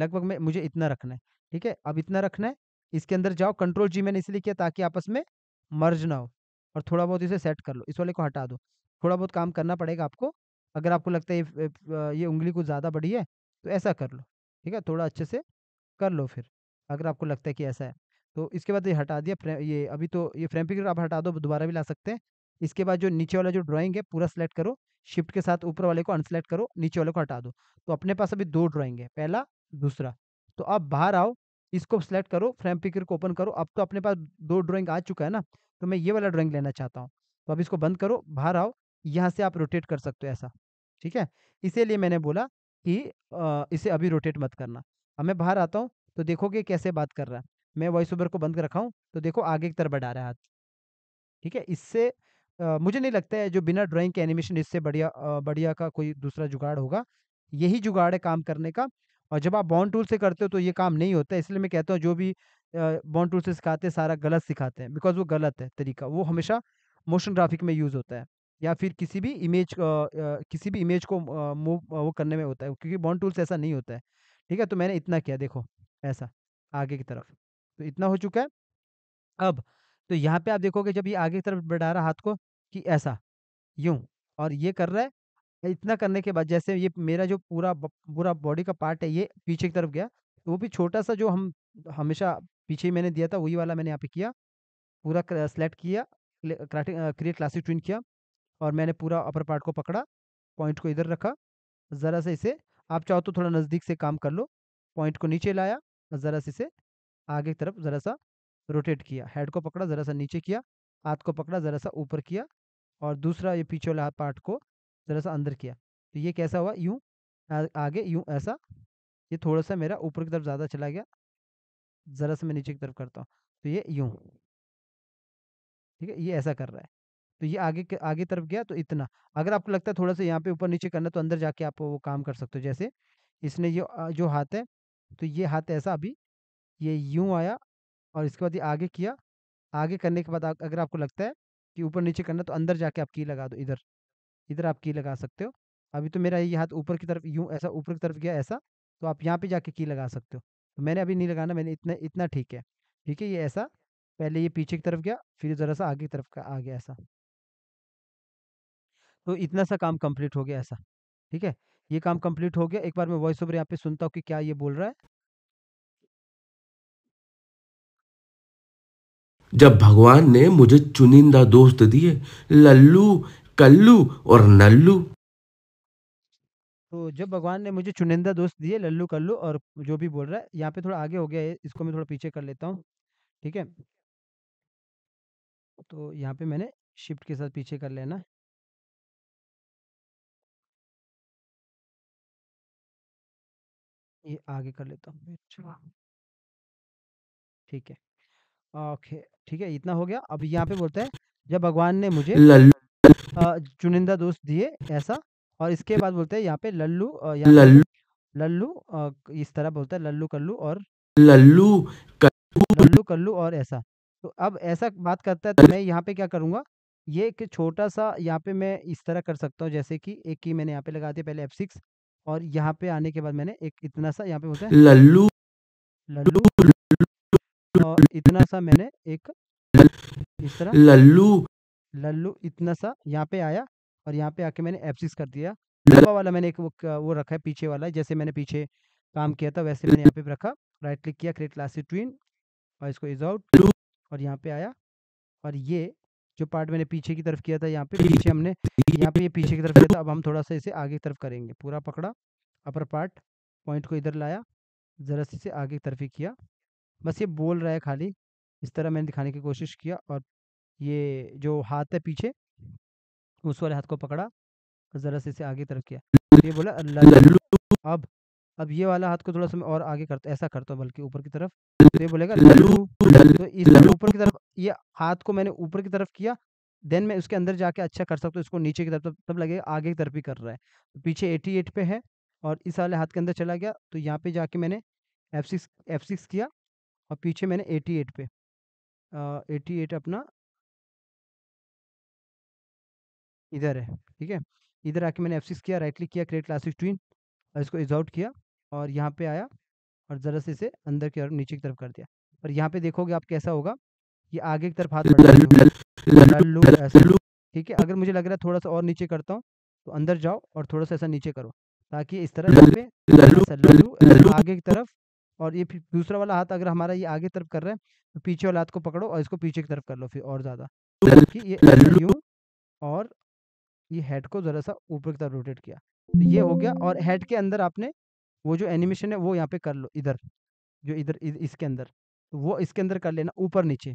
लगभग मैं मुझे इतना रखना है ठीक है अब इतना रखना है इसके अंदर जाओ कंट्रोल जी मैंने इसलिए किया ताकि आपस में मर्ज ना हो और थोड़ा बहुत इसे सेट कर लो इस वाले को हटा दो थोड़ा बहुत काम करना पड़ेगा आपको अगर आपको लगता है ये, ये उंगली कुछ ज़्यादा बड़ी है तो ऐसा कर लो ठीक है थोड़ा अच्छे से कर लो फिर अगर आपको लगता है कि ऐसा है तो इसके बाद ये हटा दिया ये अभी तो ये फ्रेम पिक्चर आप हटा दो दोबारा भी ला सकते हैं इसके बाद जो नीचे वाला जो ड्राइंग है पूरा सेलेक्ट करो शिफ्ट के साथ ऊपर वाले को अनसेलेक्ट करो नीचे वाले को हटा दो तो अपने पास अभी दो ड्राइंग है पहला दूसरा तो अब बाहर आओ इसको सेलेक्ट करो फ्रेम पिकर को ओपन करो अब तो अपने पास दो ड्राइंग आ चुका है ना तो मैं ये वाला ड्राइंग लेना चाहता हूँ तो अब इसको बंद करो बाहर आओ यहाँ से आप रोटेट कर सकते हो ऐसा ठीक है इसीलिए मैंने बोला कि इसे अभी रोटेट मत करना अब मैं बाहर आता हूँ तो देखोगे कैसे बात कर रहा है मैं वॉइस ओवर को बंद रखा हूँ तो देखो आगे की तरफ बढ़ा रहा है हाथ ठीक है इससे मुझे नहीं लगता है जो बिना ड्राइंग के एनिमेशन इससे बढ़िया बढ़िया का कोई दूसरा जुगाड़ होगा। यही जुगाड़ है काम करने का और जब आप बॉन्ड टूल से करते हो तो ये काम नहीं होता है। इसलिए मैं कहता हूँ जो भी बॉन्ड टूल से सिखाते हैं सारा गलत सिखाते हैं बिकॉज़ वो गलत है तरीका। वो हमेशा मोशन ग्राफिक में यूज़ होता है या फिर किसी भी इमेज किसी भी इमेज को मूव वो करने में होता है क्योंकि बॉन्ड टूल से ऐसा नहीं होता है। ठीक है? तो मैंने इतना किया देखो ऐसा आगे की तरफ। तो इतना हो चुका है। अब तो यहाँ पे आप देखोगे जब ये आगे की तरफ बढ़ा रहा हाथ को कि ऐसा यूं और ये कर रहा है इतना करने के बाद जैसे ये मेरा जो पूरा पूरा बॉडी का पार्ट है ये पीछे की तरफ गया तो वो भी छोटा सा जो हम हमेशा पीछे मैंने दिया था वही वाला मैंने यहाँ पे किया पूरा सेलेक्ट किया क्रिएट क्लासिक ट्विन किया और मैंने पूरा अपर पार्ट को पकड़ा पॉइंट को इधर रखा ज़रा से इसे आप चाहो तो थोड़ा नज़दीक से काम कर लो पॉइंट को नीचे लाया ज़रा से इसे आगे की तरफ ज़रा सा रोटेट किया हेड को पकड़ा ज़रा सा नीचे किया हाथ को पकड़ा ज़रा सा ऊपर किया और दूसरा ये पीछे वाला पार्ट को ज़रा सा अंदर किया तो ये कैसा हुआ यूँ आगे यूँ ऐसा ये थोड़ा सा मेरा ऊपर की तरफ ज़्यादा चला गया ज़रा सा मैं नीचे की तरफ करता हूँ तो ये यूँ ठीक है ये ऐसा कर रहा है तो ये आगे आगे तरफ गया तो इतना अगर आपको लगता है थोड़ा सा यहाँ पे ऊपर नीचे करना तो अंदर जाके आप वो काम कर सकते हो जैसे इसने ये जो हाथ है तो ये हाथ ऐसा अभी ये यूं आया और इसके बाद ये आगे किया आगे करने के बाद अगर आपको लगता है कि ऊपर नीचे करना तो अंदर जाके आप की लगा दो इधर इधर आप की लगा सकते हो अभी तो मेरा ये हाथ ऊपर की तरफ यूँ ऐसा ऊपर की तरफ गया ऐसा तो आप यहाँ पे जाके की लगा सकते हो तो मैंने अभी नहीं लगाना मैंने इतना इतना ठीक है ठीक है ये ऐसा पहले ये पीछे की तरफ गया फिर ज़रा सा आगे की तरफ का आ गया ऐसा तो इतना सा काम कम्प्लीट हो गया ऐसा ठीक है ये काम कम्प्लीट हो गया एक बार मैं वॉइस ओवर यहाँ पे सुनता हूँ कि क्या ये बोल रहा है जब भगवान ने मुझे चुनिंदा दोस्त दिए लल्लू कल्लू और नल्लू तो जब भगवान ने मुझे चुनिंदा दोस्त दिए लल्लू कल्लू और जो भी बोल रहा है यहाँ पे थोड़ा आगे हो गया है इसको मैं थोड़ा पीछे कर लेता हूँ ठीक है तो यहाँ पे मैंने शिफ्ट के साथ पीछे कर लेना ये आगे कर लेता हूँ अच्छा। ठीक है ओके ठीक है इतना हो गया अब यहाँ पे बोलते हैं जब भगवान ने मुझे चुनिंदा दोस्त दिए ऐसा और इसके बाद बोलते हैं यहाँ पे लल्लू लल्लू लल्लू इस तरह बोलता है लल्लू कल्लू और लल्लू कल्लू लल्लू कल्लू और ऐसा तो अब ऐसा बात करता है तो मैं यहाँ पे क्या करूँगा ये एक छोटा सा यहाँ पे मैं इस तरह कर सकता हूँ जैसे कि एक की मैंने यहाँ पे लगा दिया पहले एफ सिक्स और यहाँ पे आने के बाद मैंने एक इतना सा यहाँ पे बोलता है लल्लू लल्लू और तो इतना सा मैंने एक इस तरह लल्लू लल्लू इतना सा यहाँ पे आया और यहाँ पे आके मैंने एप्सिस कर दिया लंबा वाला मैंने एक वो, वो रखा है पीछे वाला जैसे मैंने पीछे काम किया था वैसे मैंने यहाँ पे रखा राइट क्लिक किया क्रिएट क्लासेस ट्विन और इसको इज आउट और यहाँ पे आया और ये जो पार्ट मैंने पीछे की तरफ किया था यहाँ पे पीछे हमने यहाँ पे ये पीछे की तरफ किया था अब हम थोड़ा सा इसे आगे की तरफ करेंगे पूरा पकड़ा अपर पार्ट पॉइंट को इधर लाया ज़रा से इसे आगे की तरफ ही किया बस ये बोल रहा है खाली इस तरह मैंने दिखाने की कोशिश किया और ये जो हाथ है पीछे उस वाले हाथ को पकड़ा और ज़रा से इसे आगे तरफ किया ये बोला लल्लू अब अब ये वाला हाथ को थोड़ा सा मैं और आगे करता ऐसा करता हूँ बल्कि ऊपर की तरफ तो ये बोलेगा लल्लू तो इस ऊपर की तरफ ये हाथ को मैंने ऊपर की तरफ किया देन मैं उसके अंदर जाके अच्छा कर सकता हूँ इसको नीचे की तरफ तब तब लगेगा आगे की तरफ ही कर रहा है तो पीछे एटी एट पे है और इस वाले हाथ के अंदर चला गया तो यहाँ पे जाके मैंने एफ सिक्स एफ सिक्स किया और पीछे मैंने 88 पे एटी एट अपना इधर है ठीक है इधर आके मैंने एफ किया राइट क्लिक किया क्रिएट क्लासिक ट्वीन और इसको इजआउट किया और यहाँ पे आया और ज़रा से इसे अंदर की तरफ नीचे की तरफ कर दिया और यहाँ पे देखोगे आप कैसा होगा ये आगे की तरफ हाथ ठीक है अगर मुझे लग रहा है थोड़ा सा और नीचे करता हूँ तो अंदर जाओ और थोड़ा सा ऐसा नीचे करो ताकि इस तरह पे आगे की तरफ और ये फिर दूसरा वाला हाथ अगर हमारा ये आगे तरफ कर रहा है तो पीछे वाला हाथ को पकड़ो और इसको पीछे की तरफ कर लो फिर और ज़्यादा ये और ये हेड को ज़रा सा ऊपर की तरफ रोटेट किया तो ये हो गया और हेड के अंदर आपने वो जो एनिमेशन है वो यहाँ पे कर लो इधर जो इधर इसके अंदर तो वो इसके अंदर कर लेना ऊपर नीचे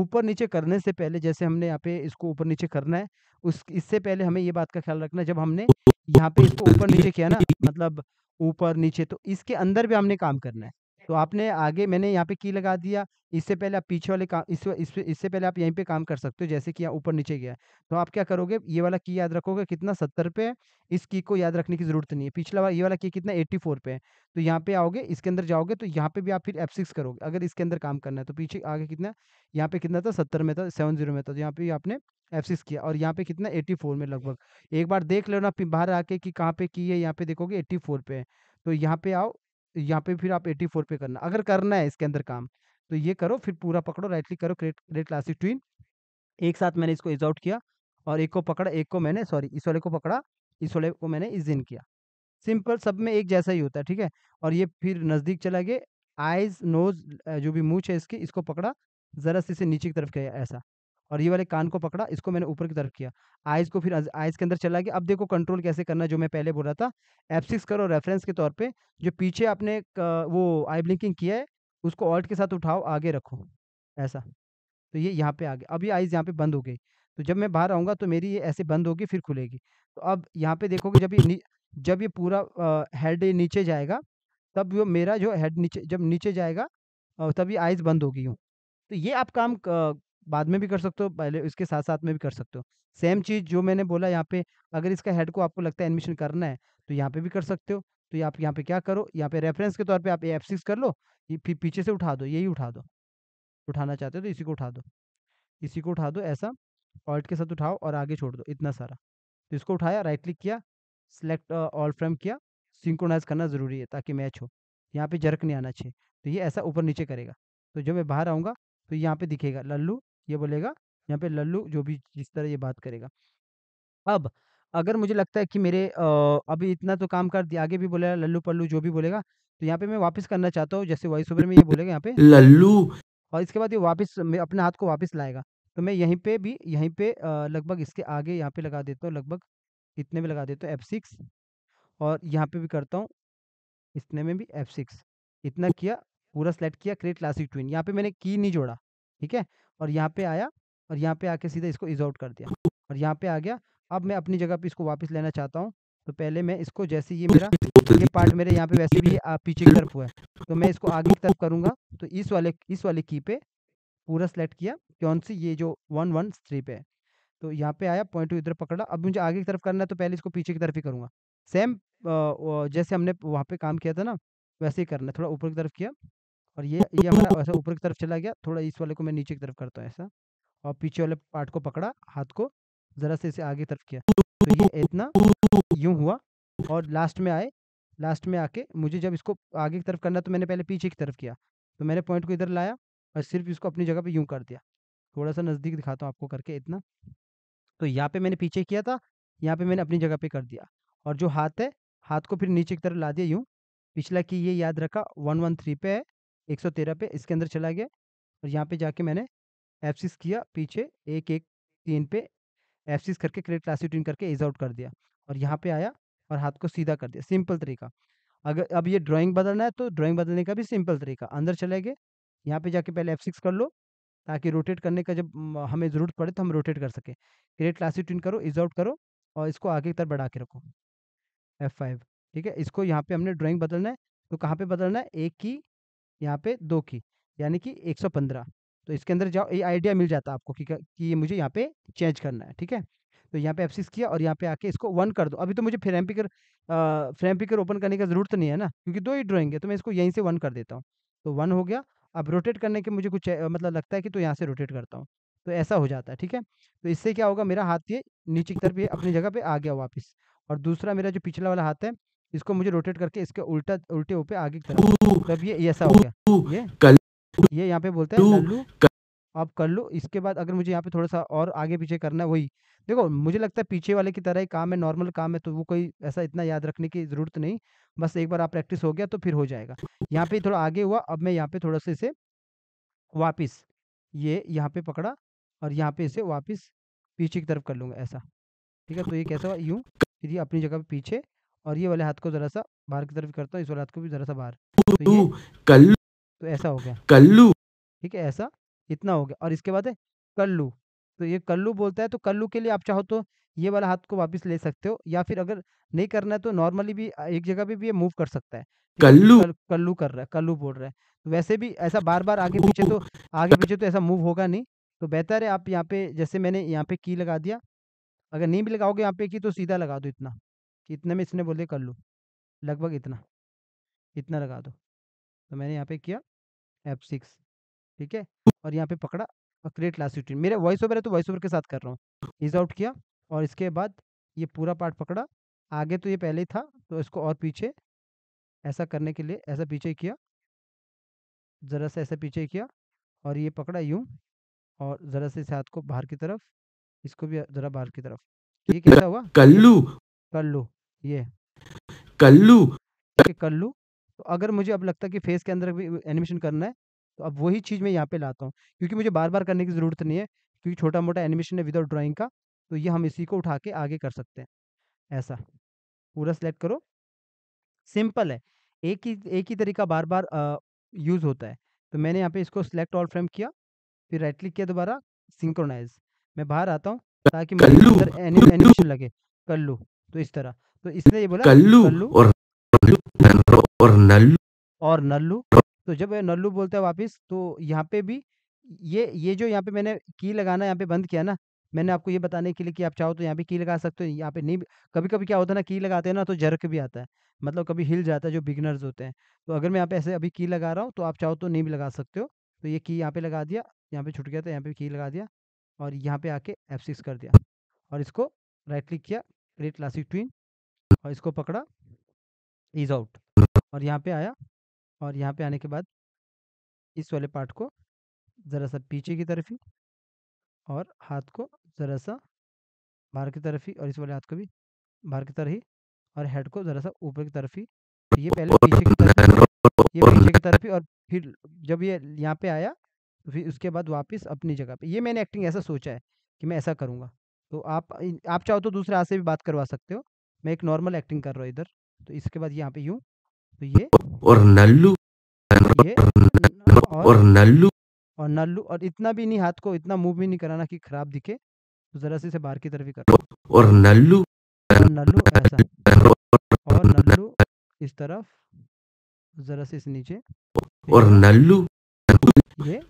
ऊपर नीचे करने से पहले जैसे हमने यहाँ पे इसको ऊपर नीचे करना है उस इससे पहले हमें ये बात का ख्याल रखना है जब हमने यहाँ पे इसको ऊपर नीचे किया ना मतलब ऊपर नीचे तो इसके अंदर भी हमने काम करना है तो आपने आगे मैंने यहाँ पे की लगा दिया इससे पहले आप पीछे वाले काम इस इस- इससे पहले आप यहीं पे काम कर सकते हो जैसे कि यहाँ ऊपर नीचे गया तो आप क्या करोगे ये वाला की याद रखोगे कितना सत्तर पे है इस की को याद रखने की जरूरत नहीं है पिछला वाला ये वाला की कितना एट्टी फोर पे है तो यहाँ पे आओगे इसके अंदर जाओगे तो यहाँ पे भी आप फिर एफ सिक्स करोगे अगर इसके अंदर काम करना है तो पीछे आगे कितना यहाँ पे कितना था सत्तर में था सेवन जीरो में था तो यहाँ पे आपने एफ सिक्स किया और यहाँ पे कितना एट्टी फोर में लगभग एक बार देख लो ना बाहर आके कि कहाँ पे की है यहाँ पे देखोगे एट्टी फोर पे है तो यहाँ पे आओ यहाँ पे फिर आप एटी फोर पे करना अगर करना है इसके अंदर काम तो ये करो फिर पूरा पकड़ो राइट क्लिक करो क्रेट क्रेट क्लासिक ट्विन एक साथ मैंने इसको इज आउट किया और एक को पकड़ा एक को मैंने सॉरी इस वाले को पकड़ा इस वाले को मैंने इज इन किया सिंपल सब में एक जैसा ही होता है ठीक है और ये फिर नज़दीक चला गया आइज नोज जो भी मूछ है इसकी इसको पकड़ा ज़रा से इसे नीचे की तरफ किया ऐसा और ये वाले कान को पकड़ा इसको मैंने ऊपर की तरफ किया आइज़ को फिर आइज़ के अंदर चला गया अब देखो कंट्रोल कैसे करना जो मैं पहले बोल रहा था सिक्स करो रेफरेंस के तौर पे जो पीछे आपने वो आई ब्लिंकिंग किया है उसको ऑल्ट के साथ उठाओ आगे रखो ऐसा तो ये यहाँ पे आ गया अब ये आइज़ यहाँ पे बंद हो गई तो जब मैं बाहर आऊँगा तो मेरी ये ऐसे बंद होगी फिर खुलेगी तो अब यहाँ पे देखोगे जब ये जब ये पूरा हेड नीचे जाएगा तब वो मेरा जो हेड नीचे जब नीचे जाएगा तब ये आइज़ बंद होगी हूँ तो ये आप काम बाद में भी कर सकते हो पहले इसके साथ साथ में भी कर सकते हो सेम चीज़ जो मैंने बोला यहाँ पे अगर इसका हेड को आपको लगता है एडमिशन करना है तो यहाँ पे भी कर सकते हो तो आप यहाँ पे क्या करो यहाँ पे रेफरेंस के तौर पे आप एफ सिक्स कर लो फिर पीछे से उठा दो यही उठा दो उठाना चाहते हो तो इसी को उठा दो इसी को उठा दो ऐसा ऑल्ट के साथ उठाओ और आगे छोड़ दो इतना सारा तो इसको उठाया राइट क्लिक किया सिलेक्ट ऑल फ्रेम किया सिंक्रोनाइज करना ज़रूरी है ताकि मैच हो यहाँ पे जर्क नहीं आना चाहिए तो ये ऐसा ऊपर नीचे करेगा तो जब मैं बाहर आऊँगा तो यहाँ पे दिखेगा लल्लू ये बोलेगा यहाँ पे लल्लू जो भी जिस तरह ये बात करेगा अब अगर मुझे लगता है कि मेरे अभी इतना तो काम कर दिया आगे भी बोलेगा लल्लू पल्लू जो भी बोलेगा तो यहाँ पे मैं वापस करना चाहता हूँ जैसे वॉइस ओवर में ये बोलेगा यहाँ पे लल्लू और इसके बाद ये वापस अपने हाथ को वापस लाएगा तो मैं यहीं पे भी यहीं पे लगभग इसके आगे यहाँ पे लगा देता हूँ लगभग इतने भी लगा देता हूँ एफ सिक्स और यहाँ पे भी करता हूँ इतने में भी एफ सिक्स इतना किया पूरा सेलेक्ट किया क्रिएट क्लासिक ट्विन यहाँ पे मैंने की नहीं जोड़ा ठीक है और यहाँ पे आया और यहाँ पे आके सीधा इसको इज आउट कर दिया और यहाँ पे आ गया अब मैं अपनी जगह पे इसको वापस लेना चाहता हूँ तो पहले मैं इसको जैसे ये मेरा ये पार्ट मेरे यहाँ पे वैसे भी पीछे की तरफ हुआ है तो मैं इसको आगे की तरफ करूँगा तो इस वाले इस वाले की पे पूरा सेलेक्ट किया कौन सी ये जो वन वन थ्री है तो यहाँ पे आया पॉइंट टू इधर पकड़ा अब मुझे आगे की तरफ करना है तो पहले इसको पीछे की तरफ ही करूँगा सेम जैसे हमने वहाँ पे काम किया था ना वैसे ही करना थोड़ा ऊपर की तरफ किया और ये ये हमारा ऐसा ऊपर की तरफ चला गया थोड़ा इस वाले को मैं नीचे की तरफ करता हूँ ऐसा और पीछे वाले पार्ट को पकड़ा हाथ को ज़रा से इसे आगे तरफ किया तो ये इतना यूँ हुआ और लास्ट में आए लास्ट में आके मुझे जब इसको आगे की तरफ करना तो मैंने पहले पीछे की तरफ किया तो मैंने पॉइंट को इधर लाया और सिर्फ इसको अपनी जगह पे यूं कर दिया थोड़ा सा नज़दीक दिखाता हूँ आपको करके इतना तो यहाँ पे मैंने पीछे किया था यहाँ पे मैंने अपनी जगह पे कर दिया और जो हाथ है हाथ को फिर नीचे की तरफ ला दिया यूँ पिछला की ये याद रखा वन वन थ्री पे है एक सौ तेरह पे इसके अंदर चला गया और यहाँ पे जाके मैंने एफसिस किया पीछे एक एक तीन पे एफसिस करके क्लास क्लासिट्यून करके इज आउट कर दिया और यहाँ पे आया और हाथ को सीधा कर दिया सिंपल तरीका अगर अब ये ड्राइंग बदलना है तो ड्राइंग बदलने का भी सिंपल तरीका अंदर चले गए यहाँ पे जाके पहले एफ सिक्स कर लो ताकि रोटेट करने का जब हमें ज़रूरत पड़े तो हम रोटेट कर सकें क्रिएट क्लासिट्यून करो इज आउट करो और इसको आगे की तरफ बढ़ा के रखो एफ फाइव ठीक है इसको यहाँ पर हमने ड्राॅइंग बदलना है तो कहाँ पे बदलना है एक की यहाँ पे दो की, यानी कि 115। तो इसके अंदर जाओ ये आइडिया मिल जाता है आपको कि, ये मुझे यहाँ पे चेंज करना है, ठीक है? तो यहाँ पे एफ सिक्स किया और यहाँ पे आके इसको वन कर दो। अभी तो मुझे frame picker frame picker open करने की ज़रूरत नहीं है ना, क्योंकि दो ही ड्रॉइंग है, तो मैं इसको यहीं से वन कर देता हूँ। तो वन हो गया, अब रोटेट करने के मुझे कुछ मतलब लगता है कि तो यहाँ से रोटेट करता हूँ। तो ऐसा हो जाता है, ठीक है? तो इससे क्या होगा मेरा हाथ ये नीचे की तरफ ये अपनी जगह पे आ गया वापस और दूसरा मेरा जो पिछला वाला हाथ है इसको मुझे रोटेट करके इसके उल्टा उल्टे ऊपर आगे की तरफ तब ये ऐसा हो गया ये कल ये यहाँ पे बोलते हैं लल्लू आप कर लो इसके बाद अगर मुझे यहाँ पे थोड़ा सा और आगे पीछे करना है वही देखो मुझे लगता है पीछे वाले की तरह ही काम है नॉर्मल काम है तो वो कोई ऐसा इतना याद रखने की ज़रूरत नहीं बस एक बार आप प्रैक्टिस हो गया तो फिर हो जाएगा यहाँ पे थोड़ा आगे हुआ अब मैं यहाँ पे थोड़ा सा इसे वापिस ये यहाँ पे पकड़ा और यहाँ पे इसे वापिस पीछे की तरफ कर लूंगा ऐसा ठीक है तो ये कैसा हुआ यूँ फिर ये अपनी जगह पे पीछे और ये वाले हाथ को ज़रा सा बाहर की तरफ करता हूँ इस वाले हाथ को भी ज़रा सा बाहर तो कल्लू तो ऐसा हो गया कल्लू ठीक है ऐसा इतना हो गया और इसके बाद है कल्लू तो ये कल्लू बोलता है तो कल्लू के लिए आप चाहो तो ये वाला हाथ को वापस ले सकते हो या फिर अगर नहीं करना है तो नॉर्मली भी एक जगह पे भी ये मूव कर सकता है कल्लू कल्लू कर रहा है कल्लू बोल रहा है तो वैसे भी ऐसा बार बार आगे पीछे तो आगे पीछे तो ऐसा मूव होगा नहीं तो बेहतर है आप यहाँ पे जैसे मैंने यहाँ पे की लगा दिया अगर नहीं भी लगाओगे यहाँ पे की तो सीधा लगा दो इतना कितने इतने में इसने बोले कर लो लगभग इतना इतना लगा दो तो मैंने यहाँ पे किया एफ सिक्स ठीक है और यहाँ पे पकड़ा और क्रिएट लास्ट रूटीन मेरे वॉइस ओवर है तो वॉइस ओवर के साथ कर रहा हूँ इज आउट किया और इसके बाद ये पूरा पार्ट पकड़ा आगे तो ये पहले ही था तो इसको और पीछे ऐसा करने के लिए ऐसा पीछे किया ज़रा सा ऐसा पीछे किया और ये पकड़ा यूँ और ज़रा से इस हाथ को बाहर की तरफ इसको भी ज़रा बाहर की तरफ ये कैसा हुआ कल्लू कल्लू ये कल्लू कल्लू तो अगर मुझे अब लगता है कि फेस के अंदर भी एनिमेशन करना है तो अब वही चीज़ मैं यहाँ पे लाता हूँ क्योंकि मुझे बार बार करने की ज़रूरत नहीं है क्योंकि छोटा मोटा एनिमेशन है विदाउट ड्राइंग का तो ये हम इसी को उठा के आगे कर सकते हैं ऐसा पूरा सेलेक्ट करो सिंपल है एक ही एक ही तरीका बार बार यूज़ होता है तो मैंने यहाँ पे इसको सिलेक्ट ऑल फ्रेम किया फिर राइट क्लिक किया दोबारा सिंक्रोनाइज मैं बाहर आता हूँ ताकि मुझे एनिमेशन लगे कर लूँ तो इस तरह तो इसने ये बोला कल्लू, और नल्लू और नल्लू और नल्लू तो जब नल्लू बोलता है वापस तो यहाँ पे भी ये ये जो यहाँ पे मैंने की लगाना यहाँ पे बंद किया ना मैंने आपको ये बताने के लिए कि आप चाहो तो यहाँ पे की लगा सकते हो यहाँ पे नहीं कभी कभी क्या होता है ना की लगाते हैं ना तो जर्क भी आता है मतलब कभी हिल जाता है जो बिगनर्स होते हैं तो अगर मैं यहाँ पे ऐसे अभी की लगा रहा हूँ तो आप चाहो तो नहीं भी लगा सकते हो तो ये की यहाँ पे लगा दिया यहाँ पे छुट गया तो यहाँ पे की लगा दिया और यहाँ पे आके एफ कर दिया और इसको राइट क्लिक किया क्रिएट क्लासिक ट्विन और इसको पकड़ा इज आउट और यहाँ पे आया और यहाँ पे आने के बाद इस वाले पार्ट को ज़रा सा पीछे की तरफ ही और हाथ को ज़रा सा बाहर की तरफ ही और इस वाले हाथ को भी बाहर की तरफ ही और हेड को ज़रा सा ऊपर की तरफ ही तो ये पहले पीछे की तरफ ये पीछे की तरफ ही और फिर जब ये यहाँ पे आया तो फिर उसके बाद वापस अपनी जगह पे ये मैंने एक्टिंग ऐसा सोचा है कि मैं ऐसा करूँगा तो आप आप चाहो तो दूसरे हाथ से भी बात करवा सकते हो मैं एक नॉर्मल एक्टिंग कर रहा हूँ इधर तो इसके बाद यहाँ पे यू तो ये और नल्लू और, नल्लू और नल्लू और इतना भी नहीं हाथ को इतना मूव भी नहीं कराना कि खराब दिखे तो जरा से बाहर की तरफ ही कर और नल्लू नल्लू ऐसा और नल्लू इस तरफ जरा से इस नीचे और नल्लू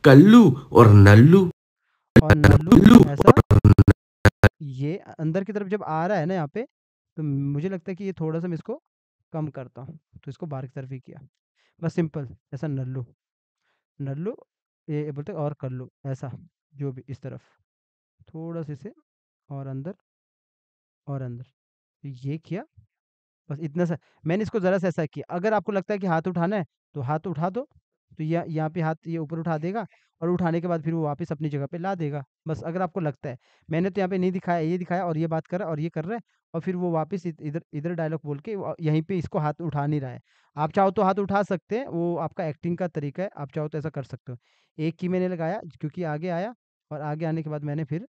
कल्लू और नल्लू और नल्लू ऐसा ये अंदर की तरफ जब आ रहा है ना यहाँ पे तो मुझे लगता है कि ये थोड़ा सा मैं इसको कम करता हूँ तो इसको बाहर की तरफ ही किया बस सिंपल ऐसा नल्लू नल्लू ये बोलते और कर लो ऐसा जो भी इस तरफ थोड़ा से इसे और अंदर और अंदर ये किया बस इतना सा मैंने इसको ज़रा सा ऐसा किया अगर आपको लगता है कि हाथ उठाना है तो हाथ उठा दो तो यह यहाँ पे हाथ ये ऊपर उठा देगा और उठाने के बाद फिर वो वापस अपनी जगह पे ला देगा बस अगर आपको लगता है मैंने तो यहाँ पे नहीं दिखाया ये दिखाया और ये बात कर रहा है और ये कर रहा है और फिर वो वापस इधर इधर डायलॉग बोल के यहीं पे इसको हाथ उठा नहीं रहा है आप चाहो तो हाथ उठा सकते हैं वो आपका एक्टिंग का तरीका है आप चाहो तो ऐसा कर सकते हो एक की मैंने लगाया क्योंकि आगे आया और आगे आने के बाद मैंने फिर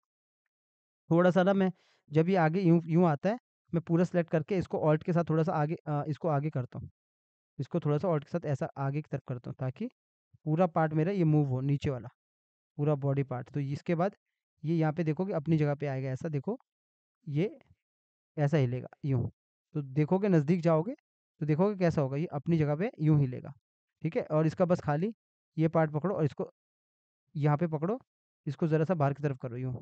थोड़ा सा ना मैं जब ये आगे यूँ यूँ आता है मैं पूरा सेलेक्ट करके इसको ऑल्ट के साथ थोड़ा सा आगे इसको आगे करता हूँ इसको थोड़ा सा ऑल्ट के साथ ऐसा आगे की तरफ करता हूँ ताकि पूरा पार्ट मेरा ये मूव हो नीचे वाला पूरा बॉडी पार्ट तो इसके बाद ये यहाँ पे देखो कि अपनी जगह पे आएगा ऐसा देखो ये ऐसा हिलेगा यूं तो देखोगे नज़दीक जाओगे तो देखोगे कैसा होगा ये अपनी जगह पे यूं हिलेगा ठीक है और इसका बस खाली ये पार्ट पकड़ो और इसको यहाँ पे पकड़ो इसको ज़रा सा बाहर की तरफ करो यूँ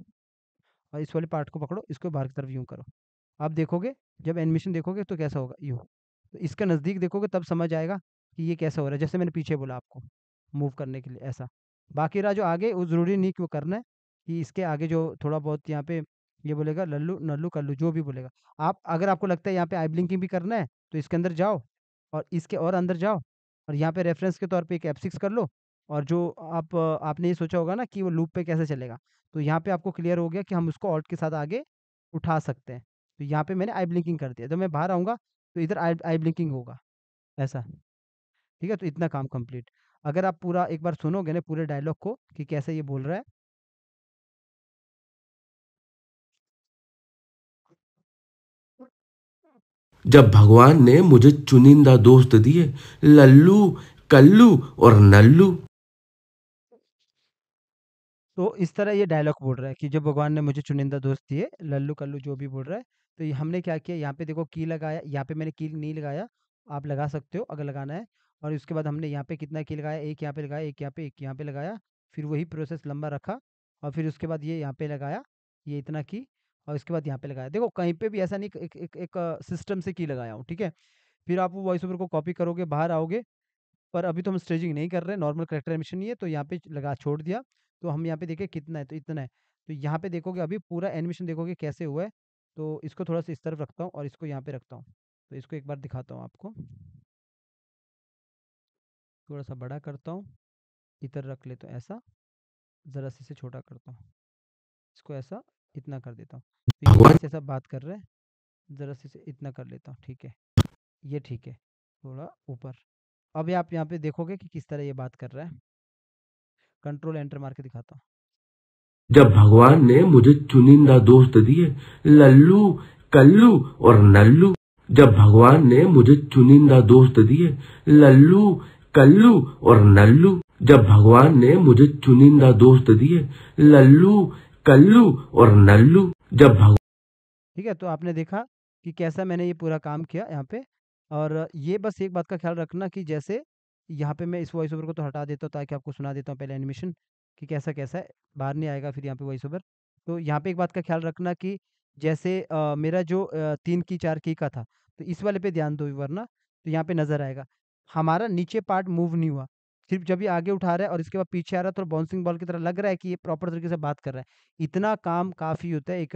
और इस वाले पार्ट को पकड़ो इसको बाहर की तरफ यूँ करो आप देखोगे जब एनिमेशन देखोगे तो कैसा होगा यूँ तो इसका नज़दीक देखोगे तब समझ आएगा कि ये कैसा हो रहा है जैसे मैंने पीछे बोला आपको मूव करने के लिए ऐसा बाकी रहा जो आगे वो ज़रूरी नहीं कि वो करना है कि इसके आगे जो थोड़ा बहुत यहाँ पे ये बोलेगा लल्लू नल्लू कल्लू जो भी बोलेगा आप अगर आपको लगता है यहाँ पे आई ब्लिंकिंग भी करना है तो इसके अंदर जाओ और इसके और अंदर जाओ और यहाँ पे रेफरेंस के तौर पे एक एफ सिक्स कर लो और जो आप आपने ये सोचा होगा ना कि वो लूप पे कैसे चलेगा तो यहाँ पे आपको क्लियर हो गया कि हम उसको ऑल्ट के साथ आगे उठा सकते हैं तो यहाँ पे मैंने आई ब्लिंकिंग कर दिया जब मैं बाहर आऊँगा तो इधर आई आई ब्लिंकिंग होगा ऐसा ठीक है तो इतना काम कंप्लीट अगर आप पूरा एक बार सुनोगे ना पूरे डायलॉग को कि कैसे ये बोल रहा है जब भगवान ने मुझे चुनिंदा दोस्त दिए लल्लू कल्लू और नल्लू तो इस तरह ये डायलॉग बोल रहा है कि जब भगवान ने मुझे चुनिंदा दोस्त दिए लल्लू कल्लू जो भी बोल रहा है तो हमने क्या किया यहाँ पे देखो की लगाया यहाँ पे मैंने की नहीं लगाया आप लगा सकते हो अगर लगाना है और उसके बाद हमने यहाँ पे कितना की लगाया एक यहाँ पे लगाया एक यहाँ पे एक यहाँ पे लगाया फिर वही प्रोसेस लंबा रखा और फिर उसके बाद ये यहाँ पे लगाया ये इतना की और इसके बाद यहाँ पे लगाया देखो कहीं पे भी ऐसा नहीं एक एक, एक सिस्टम से की लगाया हूँ ठीक है फिर आप वो वॉइस ओवर को कॉपी करोगे बाहर आओगे पर अभी तो हम स्ट्रेजिंग नहीं कर रहे नॉर्मल करेक्टर एमिशन नहीं है तो यहाँ पे लगा छोड़ दिया तो हम यहाँ पे देखें कितना है तो इतना है तो यहाँ पे देखोगे अभी पूरा एनिमेशन देखोगे कैसे हुआ है तो इसको थोड़ा सा इस तरफ रखता हूँ और इसको यहाँ पे रखता हूँ तो इसको एक बार दिखाता हूँ आपको थोड़ा सा बड़ा करता हूँ इधर रख ले तो ऐसा ज़रा से छोटा करता हूँ इसको ऐसा इतना कर देता हूँ तो सब बात कर रहे हैं ज़रा से इतना कर लेता हूँ ठीक है ये ठीक है थोड़ा ऊपर अभी आप यहाँ पे देखोगे कि किस तरह ये बात कर रहा है कंट्रोल एंटर मार के दिखाता हूँ जब भगवान ने मुझे चुनिंदा दोस्त दिए लल्लू कल्लू और नल्लू जब भगवान ने मुझे चुनिंदा दोस्त दिए लल्लू कल्लू और नल्लू जब भगवान ने मुझे चुनिंदा दोस्त दिए लल्लू कल्लू और नल्लू जब भगवान ठीक है तो आपने देखा कि कैसा मैंने ये पूरा काम किया यहाँ पे और ये बस एक बात का ख्याल रखना कि जैसे यहाँ पे मैं इस वॉइस ओवर को तो हटा देता हूँ ताकि आपको सुना देता हूँ पहले एनिमेशन कि कैसा कैसा है बाहर नहीं आएगा फिर यहाँ पे वॉइस ओवर तो यहाँ पे एक बात का ख्याल रखना कि जैसे आ, मेरा जो आ, तीन की चार की का था तो इस वाले पे ध्यान दो वरना तो यहाँ पे नज़र आएगा हमारा नीचे पार्ट मूव नहीं हुआ सिर्फ जब ये आगे उठा रहा है और इसके बाद पीछे आ रहा है तो बाउंसिंग बॉल की तरह लग रहा है कि ये प्रॉपर तरीके से बात कर रहा है इतना काम काफ़ी होता है एक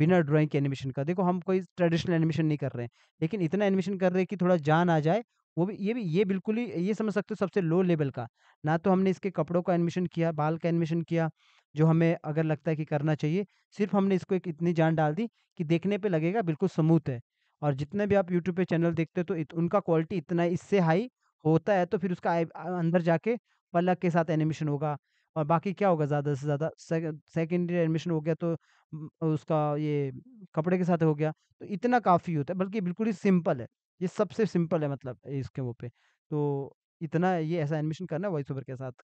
बिना ड्राइंग के एनिमेशन का देखो हम कोई ट्रेडिशनल एनिमेशन नहीं कर रहे हैं लेकिन इतना एनिमेशन कर रहे हैं कि थोड़ा जान आ जाए वो भी ये भी ये बिल्कुल ही ये समझ सकते हो सबसे लो लेवल का ना तो हमने इसके कपड़ों का एनिमेशन किया बाल का एनिमेशन किया जो हमें अगर लगता है कि करना चाहिए सिर्फ हमने इसको एक इतनी जान डाल दी कि देखने पे लगेगा बिल्कुल स्मूथ है और जितने भी आप यूट्यूब पे चैनल देखते हो तो इत, उनका क्वालिटी इतना इससे हाई होता है तो फिर उसका अंदर जाके पलक के साथ एनिमेशन होगा और बाकी क्या होगा ज़्यादा से ज़्यादा सेकेंडरी एनिमेशन हो गया तो उसका ये कपड़े के साथ हो गया तो इतना काफ़ी होता है बल्कि बिल्कुल ही सिंपल है ये सबसे सिंपल है मतलब इसके वो पे तो इतना ये ऐसा एनिमेशन करना है वॉइस ओवर के साथ